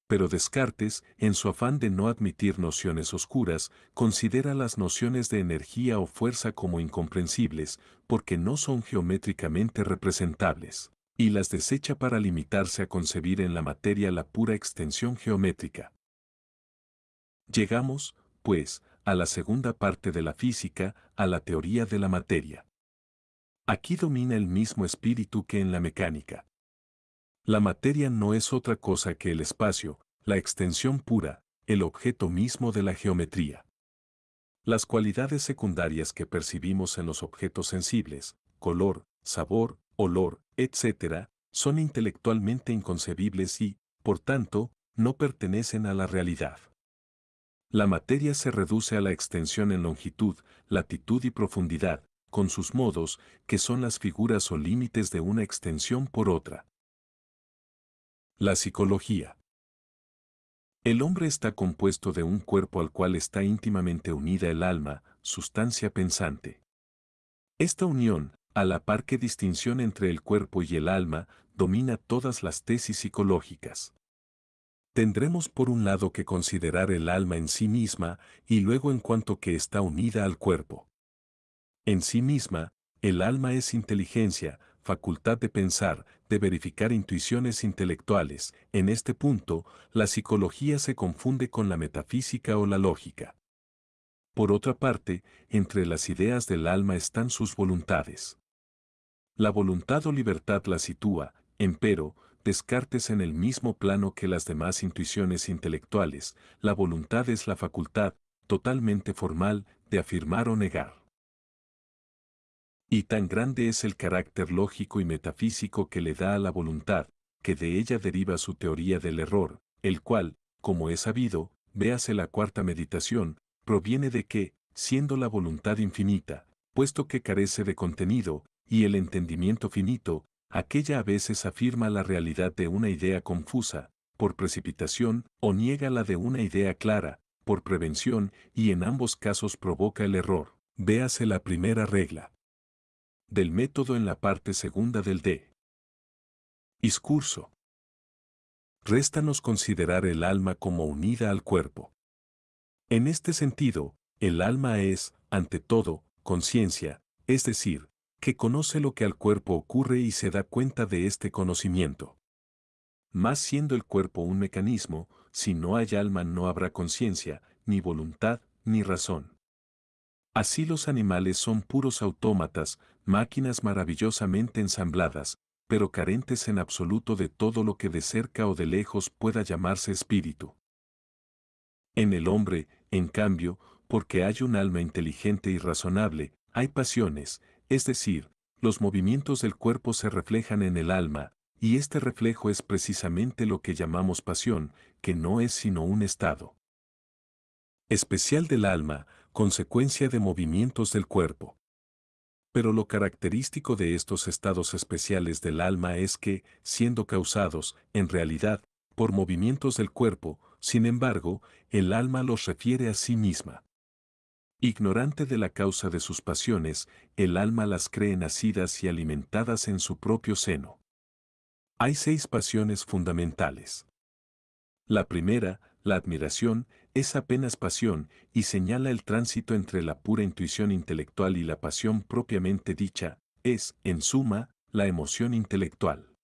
Pero Descartes, en su afán de no admitir nociones oscuras, considera las nociones de energía o fuerza como incomprensibles porque no son geométricamente representables, y las desecha para limitarse a concebir en la materia la pura extensión geométrica. Llegamos, pues, a la segunda parte de la física, a la teoría de la materia. Aquí domina el mismo espíritu que en la mecánica. La materia no es otra cosa que el espacio, la extensión pura, el objeto mismo de la geometría. Las cualidades secundarias que percibimos en los objetos sensibles, color, sabor, olor, etc., son intelectualmente inconcebibles y, por tanto, no pertenecen a la realidad. La materia se reduce a la extensión en longitud, latitud y profundidad, con sus modos, que son las figuras o límites de una extensión por otra. La psicología. El hombre está compuesto de un cuerpo al cual está íntimamente unida el alma, sustancia pensante. Esta unión, a la par que distinción entre el cuerpo y el alma, domina todas las tesis psicológicas. Tendremos por un lado que considerar el alma en sí misma y luego en cuanto que está unida al cuerpo. En sí misma, el alma es inteligencia, facultad de pensar, de verificar intuiciones intelectuales. En este punto, la psicología se confunde con la metafísica o la lógica. Por otra parte, entre las ideas del alma están sus voluntades. La voluntad o libertad la sitúa, empero, Descartes en el mismo plano que las demás intuiciones intelectuales, la voluntad es la facultad, totalmente formal, de afirmar o negar. Y tan grande es el carácter lógico y metafísico que le da a la voluntad, que de ella deriva su teoría del error, el cual, como es sabido, véase la cuarta meditación, proviene de que, siendo la voluntad infinita, puesto que carece de contenido, y el entendimiento finito, aquella a veces afirma la realidad de una idea confusa, por precipitación, o niega la de una idea clara, por prevención, y en ambos casos provoca el error. Véase la primera regla. Del método en la parte segunda del D. Discurso. Réstanos considerar el alma como unida al cuerpo. En este sentido, el alma es, ante todo, conciencia, es decir, que conoce lo que al cuerpo ocurre y se da cuenta de este conocimiento. Más siendo el cuerpo un mecanismo, si no hay alma no habrá conciencia, ni voluntad, ni razón. Así los animales son puros autómatas, máquinas maravillosamente ensambladas, pero carentes en absoluto de todo lo que de cerca o de lejos pueda llamarse espíritu. En el hombre, en cambio, porque hay un alma inteligente y razonable, hay pasiones, es decir, los movimientos del cuerpo se reflejan en el alma, y este reflejo es precisamente lo que llamamos pasión, que no es sino un estado especial del alma, consecuencia de movimientos del cuerpo. Pero lo característico de estos estados especiales del alma es que, siendo causados, en realidad, por movimientos del cuerpo, sin embargo, el alma los refiere a sí misma. Ignorante de la causa de sus pasiones, el alma las cree nacidas y alimentadas en su propio seno. Hay seis pasiones fundamentales. La primera, la admiración, es apenas pasión y señala el tránsito entre la pura intuición intelectual y la pasión propiamente dicha, es, en suma, la emoción intelectual.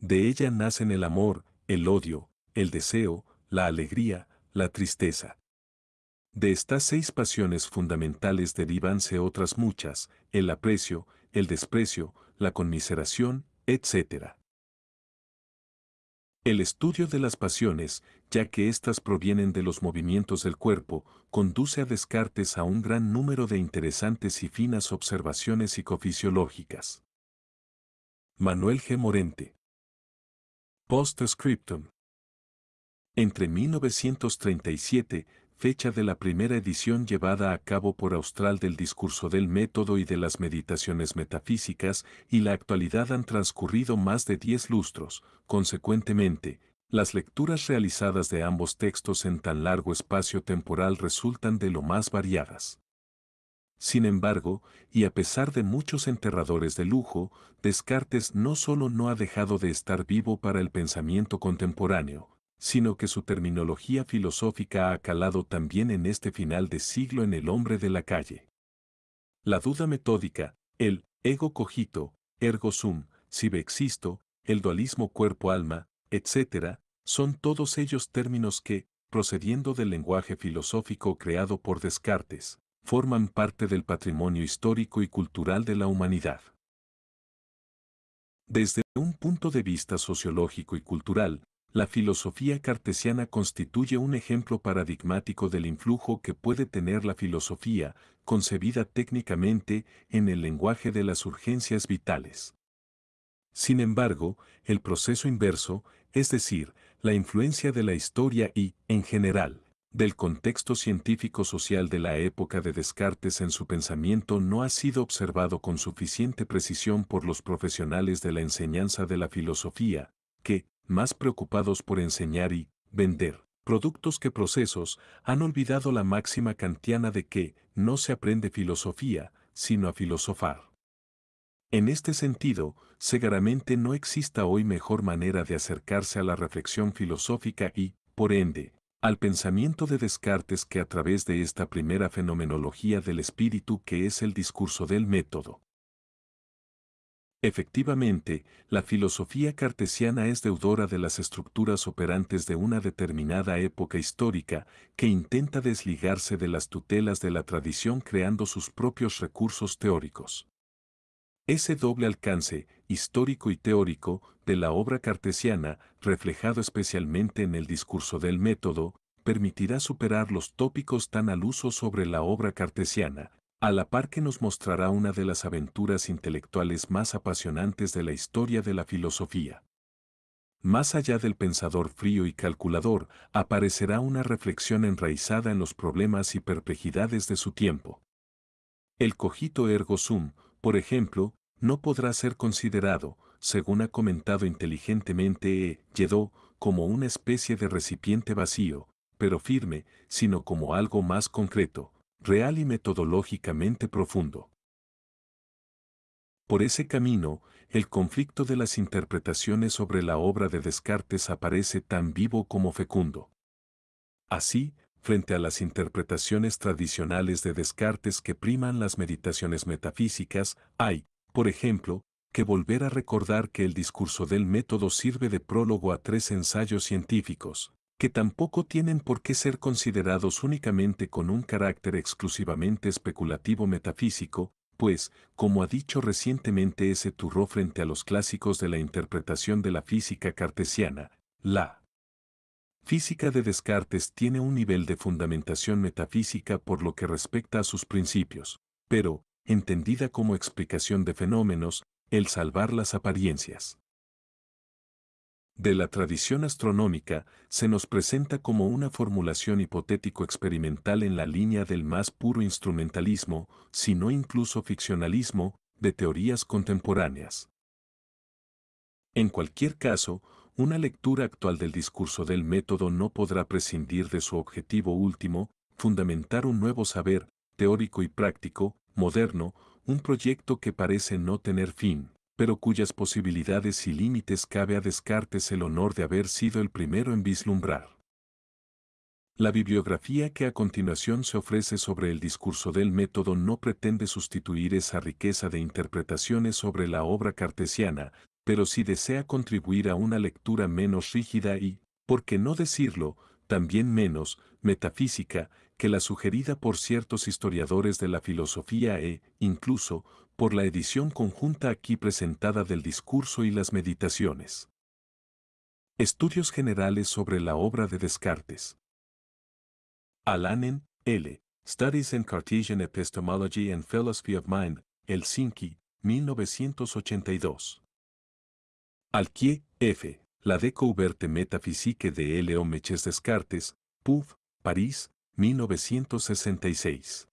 De ella nacen el amor, el odio, el deseo, la alegría, la tristeza, de estas seis pasiones fundamentales derivanse otras muchas, el aprecio, el desprecio, la conmiseración, etc. El estudio de las pasiones, ya que éstas provienen de los movimientos del cuerpo, conduce a Descartes a un gran número de interesantes y finas observaciones psicofisiológicas. Manuel G. Morente. Postscriptum. Entre 1937 fecha de la primera edición llevada a cabo por Austral del discurso del método y de las meditaciones metafísicas, y la actualidad han transcurrido más de 10 lustros. Consecuentemente, las lecturas realizadas de ambos textos en tan largo espacio temporal resultan de lo más variadas. Sin embargo, y a pesar de muchos enterradores de lujo, Descartes no solo no ha dejado de estar vivo para el pensamiento contemporáneo, sino que su terminología filosófica ha calado también en este final de siglo en el hombre de la calle. La duda metódica, el ego cogito, ergo sum, sibe existo, el dualismo cuerpo-alma, etc., son todos ellos términos que, procediendo del lenguaje filosófico creado por Descartes, forman parte del patrimonio histórico y cultural de la humanidad. Desde un punto de vista sociológico y cultural, la filosofía cartesiana constituye un ejemplo paradigmático del influjo que puede tener la filosofía, concebida técnicamente, en el lenguaje de las urgencias vitales. Sin embargo, el proceso inverso, es decir, la influencia de la historia y, en general, del contexto científico-social de la época de Descartes en su pensamiento no ha sido observado con suficiente precisión por los profesionales de la enseñanza de la filosofía, que, más preocupados por enseñar y vender productos que procesos, han olvidado la máxima kantiana de que no se aprende filosofía, sino a filosofar. En este sentido, seguramente no exista hoy mejor manera de acercarse a la reflexión filosófica y, por ende, al pensamiento de Descartes que a través de esta primera fenomenología del espíritu que es el discurso del método. Efectivamente, la filosofía cartesiana es deudora de las estructuras operantes de una determinada época histórica que intenta desligarse de las tutelas de la tradición creando sus propios recursos teóricos. Ese doble alcance, histórico y teórico, de la obra cartesiana, reflejado especialmente en el discurso del método, permitirá superar los tópicos tan al uso sobre la obra cartesiana, a la par que nos mostrará una de las aventuras intelectuales más apasionantes de la historia de la filosofía. Más allá del pensador frío y calculador, aparecerá una reflexión enraizada en los problemas y perplejidades de su tiempo. El cogito ergo sum, por ejemplo, no podrá ser considerado, según ha comentado inteligentemente E. Yedó, como una especie de recipiente vacío, pero firme, sino como algo más concreto, real y metodológicamente profundo. Por ese camino, el conflicto de las interpretaciones sobre la obra de Descartes aparece tan vivo como fecundo. Así, frente a las interpretaciones tradicionales de Descartes que priman las meditaciones metafísicas, hay, por ejemplo, que volver a recordar que el discurso del método sirve de prólogo a tres ensayos científicos, que tampoco tienen por qué ser considerados únicamente con un carácter exclusivamente especulativo metafísico, pues, como ha dicho recientemente ese Turro frente a los clásicos de la interpretación de la física cartesiana, la física de Descartes tiene un nivel de fundamentación metafísica por lo que respecta a sus principios, pero, entendida como explicación de fenómenos, el salvar las apariencias de la tradición astronómica se nos presenta como una formulación hipotético experimental en la línea del más puro instrumentalismo, si no incluso ficcionalismo, de teorías contemporáneas. En cualquier caso, una lectura actual del discurso del método no podrá prescindir de su objetivo último, fundamentar un nuevo saber, teórico y práctico, moderno, un proyecto que parece no tener fin pero cuyas posibilidades y límites cabe a Descartes el honor de haber sido el primero en vislumbrar. La bibliografía que a continuación se ofrece sobre el discurso del método no pretende sustituir esa riqueza de interpretaciones sobre la obra cartesiana, pero sí desea contribuir a una lectura menos rígida y, por qué no decirlo, también menos, metafísica, que la sugerida por ciertos historiadores de la filosofía e, incluso, por la edición conjunta aquí presentada del discurso y las meditaciones. Estudios generales sobre la obra de Descartes. Alanen, L. Studies in Cartesian Epistemology and Philosophy of Mind, Helsinki, 1982. Alquier, F. La découverte metaphysique de L. Meches Descartes, Puf, París, 1966.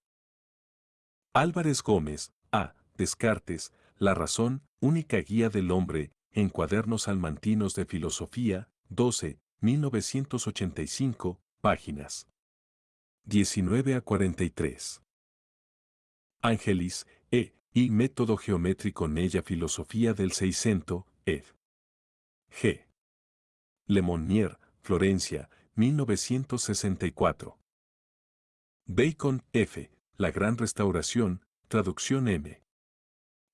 Álvarez Gómez, A. Descartes, La razón, única guía del hombre, en Cuadernos Almantinos de Filosofía, 12, 1985, páginas 19 a 43. Ángelis, E. Y Método Geométrico en ella Filosofía del 600, ed. G. Lemonnier, Florencia, 1964. Bacon, F. La Gran Restauración, traducción M.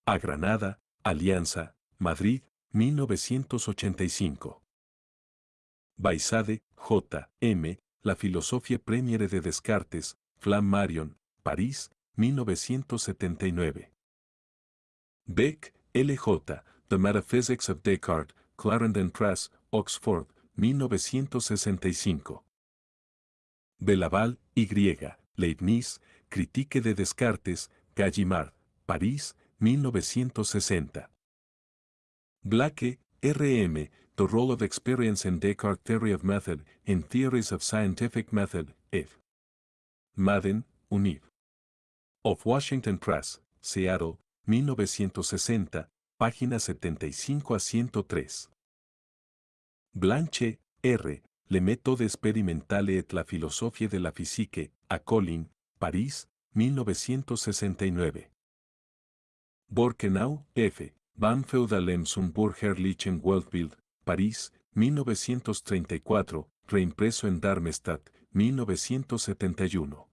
A Granada, Alianza, Madrid, 1985. Baisade, J. M. La Filosofía Premiere de Descartes, Flammarion, París, 1979. Beck, L.J., The Metaphysics of Descartes, Clarendon Press, Oxford, 1965. Belaval, Y. Leibniz, Critique de Descartes, Gallimard, París, 1960. Blake, R.M., The Role of Experience in Descartes' Theory of Method, in Theories of Scientific Method, F. Madden, Univ. Of Washington Press, Seattle, 1960, páginas 75 a 103. Blanche, R., le méthode experimentale et la philosophie de la physique, a Collin, París, 1969. Borkenau, F. Van Feudalem zum Burgerlichen Weltbild, París, 1934, reimpreso en Darmstadt, 1971.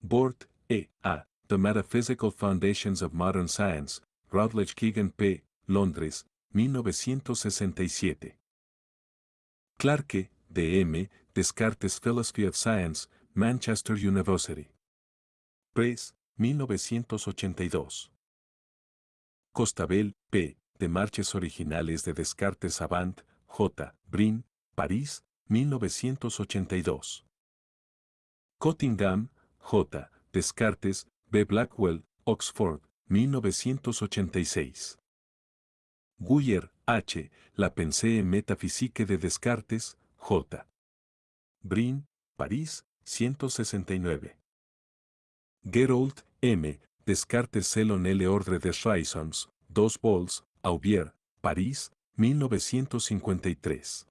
Bort, E. A. The Metaphysical Foundations of Modern Science, Routledge Keegan P., Londres, 1967. Clarke, D.M., Descartes Philosophy of Science, Manchester University. Press, 1982. Costabel, P., de Marches Originales de Descartes Avant, J. Brin, París, 1982. Cottingham, J. Descartes, B. Blackwell, Oxford, 1986. Guyer, H. La Pensée Metaphysique de Descartes, J. Brin, París, 169. Gerold, M. Descartes Selon L. Ordre des Raisons, 2 vols, Aubier, París, 1953.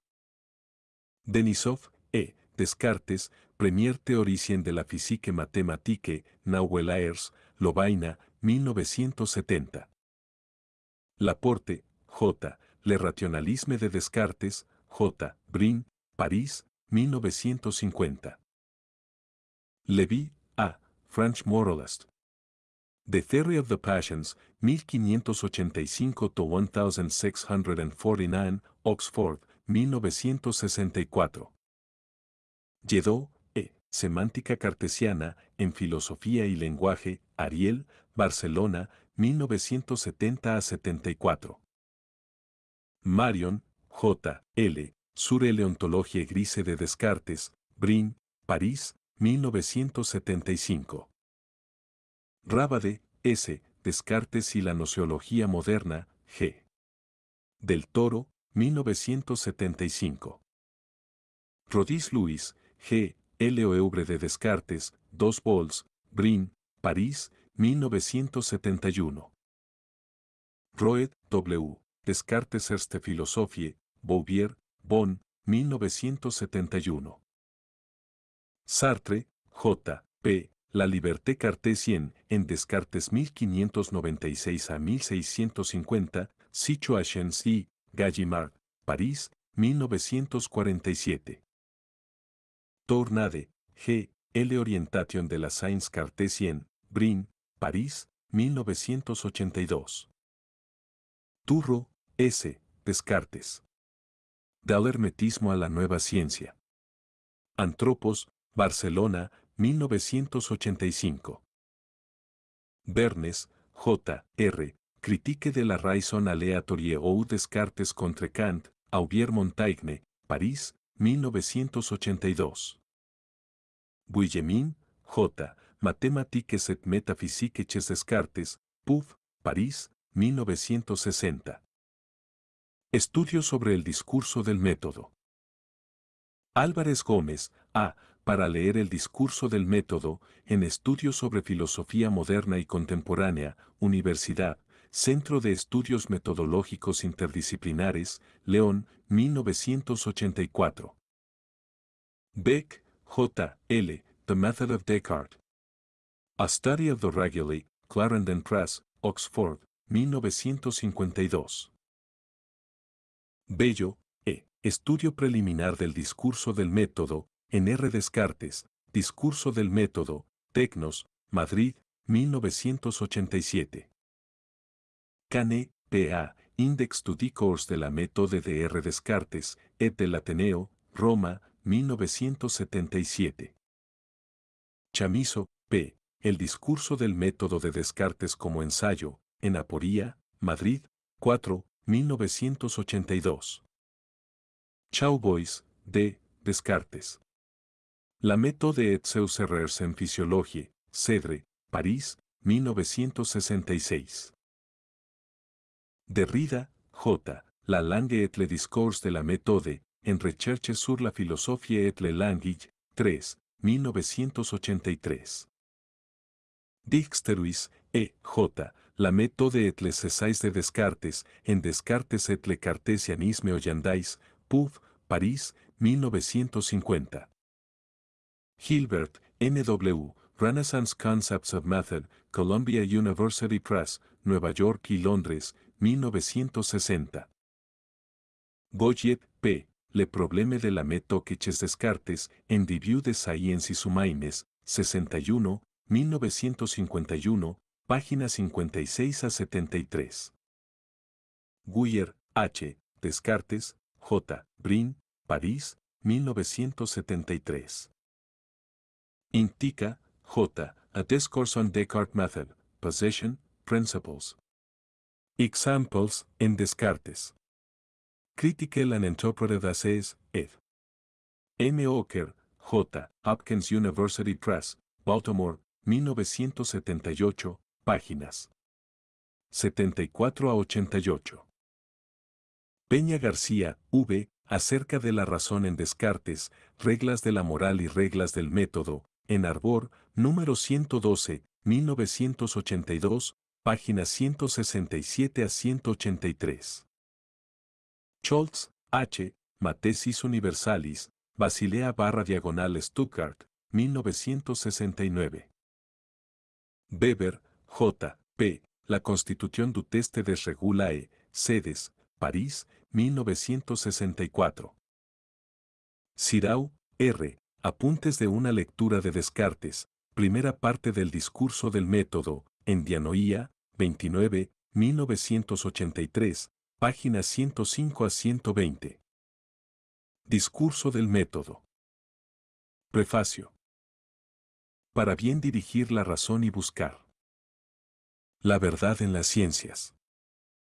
Denisov, E. Descartes, Premier Théoricien de la Physique Mathématique, Nahuel Lobaina, 1970. Laporte, J. Le Rationalisme de Descartes, J. Brin, París, 1950. Levy, A. French Moralist. The Theory of the Passions, 1585 1649, Oxford, 1964. Lledó, E. Semántica cartesiana en filosofía y lenguaje, Ariel, Barcelona, 1970 a 74. Marion, J. L. Sur Leontología Grise de Descartes, Brin, París, 1975. Rábade, S. Descartes y la Nociología Moderna, G. Del Toro, 1975. Rodis Luis, G. L. Eubre de Descartes, 2 Vols, Brin, París, 1971. Roed, W. Descartes Erste Philosophie, Bouvier, Bonn, 1971. Sartre, J. P. La Liberté Cartesienne, en Descartes 1596 a 1650, Situations y Gallimard, París, 1947. Tornade, G. L. Orientation de la Science Cartesienne, Brin, París, 1982. Turro, S. Descartes. dal hermetismo a la nueva ciencia. Antropos, Barcelona, 1985. Bernes, J. R. Critique de la raison Aleatorie ou Descartes contre Kant, Aubier Montaigne, París, 1982. Guillemin, J. Mathématiques et métaphysiques Descartes, PUF, París, 1960. Estudio sobre el discurso del método. Álvarez Gómez, A. Para leer el discurso del método, en Estudio sobre Filosofía Moderna y Contemporánea, Universidad, Centro de Estudios Metodológicos Interdisciplinares, León, 1984. Beck, J. L. The Method of Descartes. A Study of the Reguli. Clarendon Press, Oxford, 1952. Bello, E. Estudio preliminar del discurso del método, en R. Descartes, Discurso del método, Tecnos, Madrid, 1987. Cane, P.A., Index to Discourse de la Métode de R. Descartes, et del Ateneo, Roma, 1977. Chamiso, P. El discurso del método de Descartes como ensayo, en Aporía, Madrid, 4, 1982. Chaubois, D. Descartes. La méthode et ses erreurs en physiologie, Cedre, París, 1966. Derrida, J. La langue et le discours de la méthode, en recherche sur la philosophie et le language, 3, 1983. Dixteruis, E. J. La meto de le cesáis de Descartes, en Descartes et le cartesianisme ollandais, Puf, París, 1950. Hilbert, N.W., Renaissance Concepts of Method, Columbia University Press, Nueva York y Londres, 1960. Goyet, P. Le probleme de la queches Descartes, en debut de Sciences Humaines, 61, 1951, páginas 56 a 73. Guyer, H. Descartes, J. Brin, París, 1973. Intica, J. A Discourse on Descartes Method, Possession, Principles. Examples en Descartes. Critical and Interpreted Essays, ed. M. Ocker, J. Hopkins University Press, Baltimore, 1978, Páginas 74 a 88. Peña García, V, acerca de la razón en Descartes, reglas de la moral y reglas del método, en Arbor, número 112, 1982, páginas 167 a 183. Scholz, H., Matesis Universalis, Basilea barra diagonal Stuttgart, 1969. Weber, J. P. La Constitución du Teste des Sedes, e. París, 1964. Sirau, R. Apuntes de una lectura de Descartes, primera parte del discurso del método, en Dianoía, 29, 1983, páginas 105 a 120. Discurso del método. Prefacio. Para bien dirigir la razón y buscar. La verdad en las ciencias.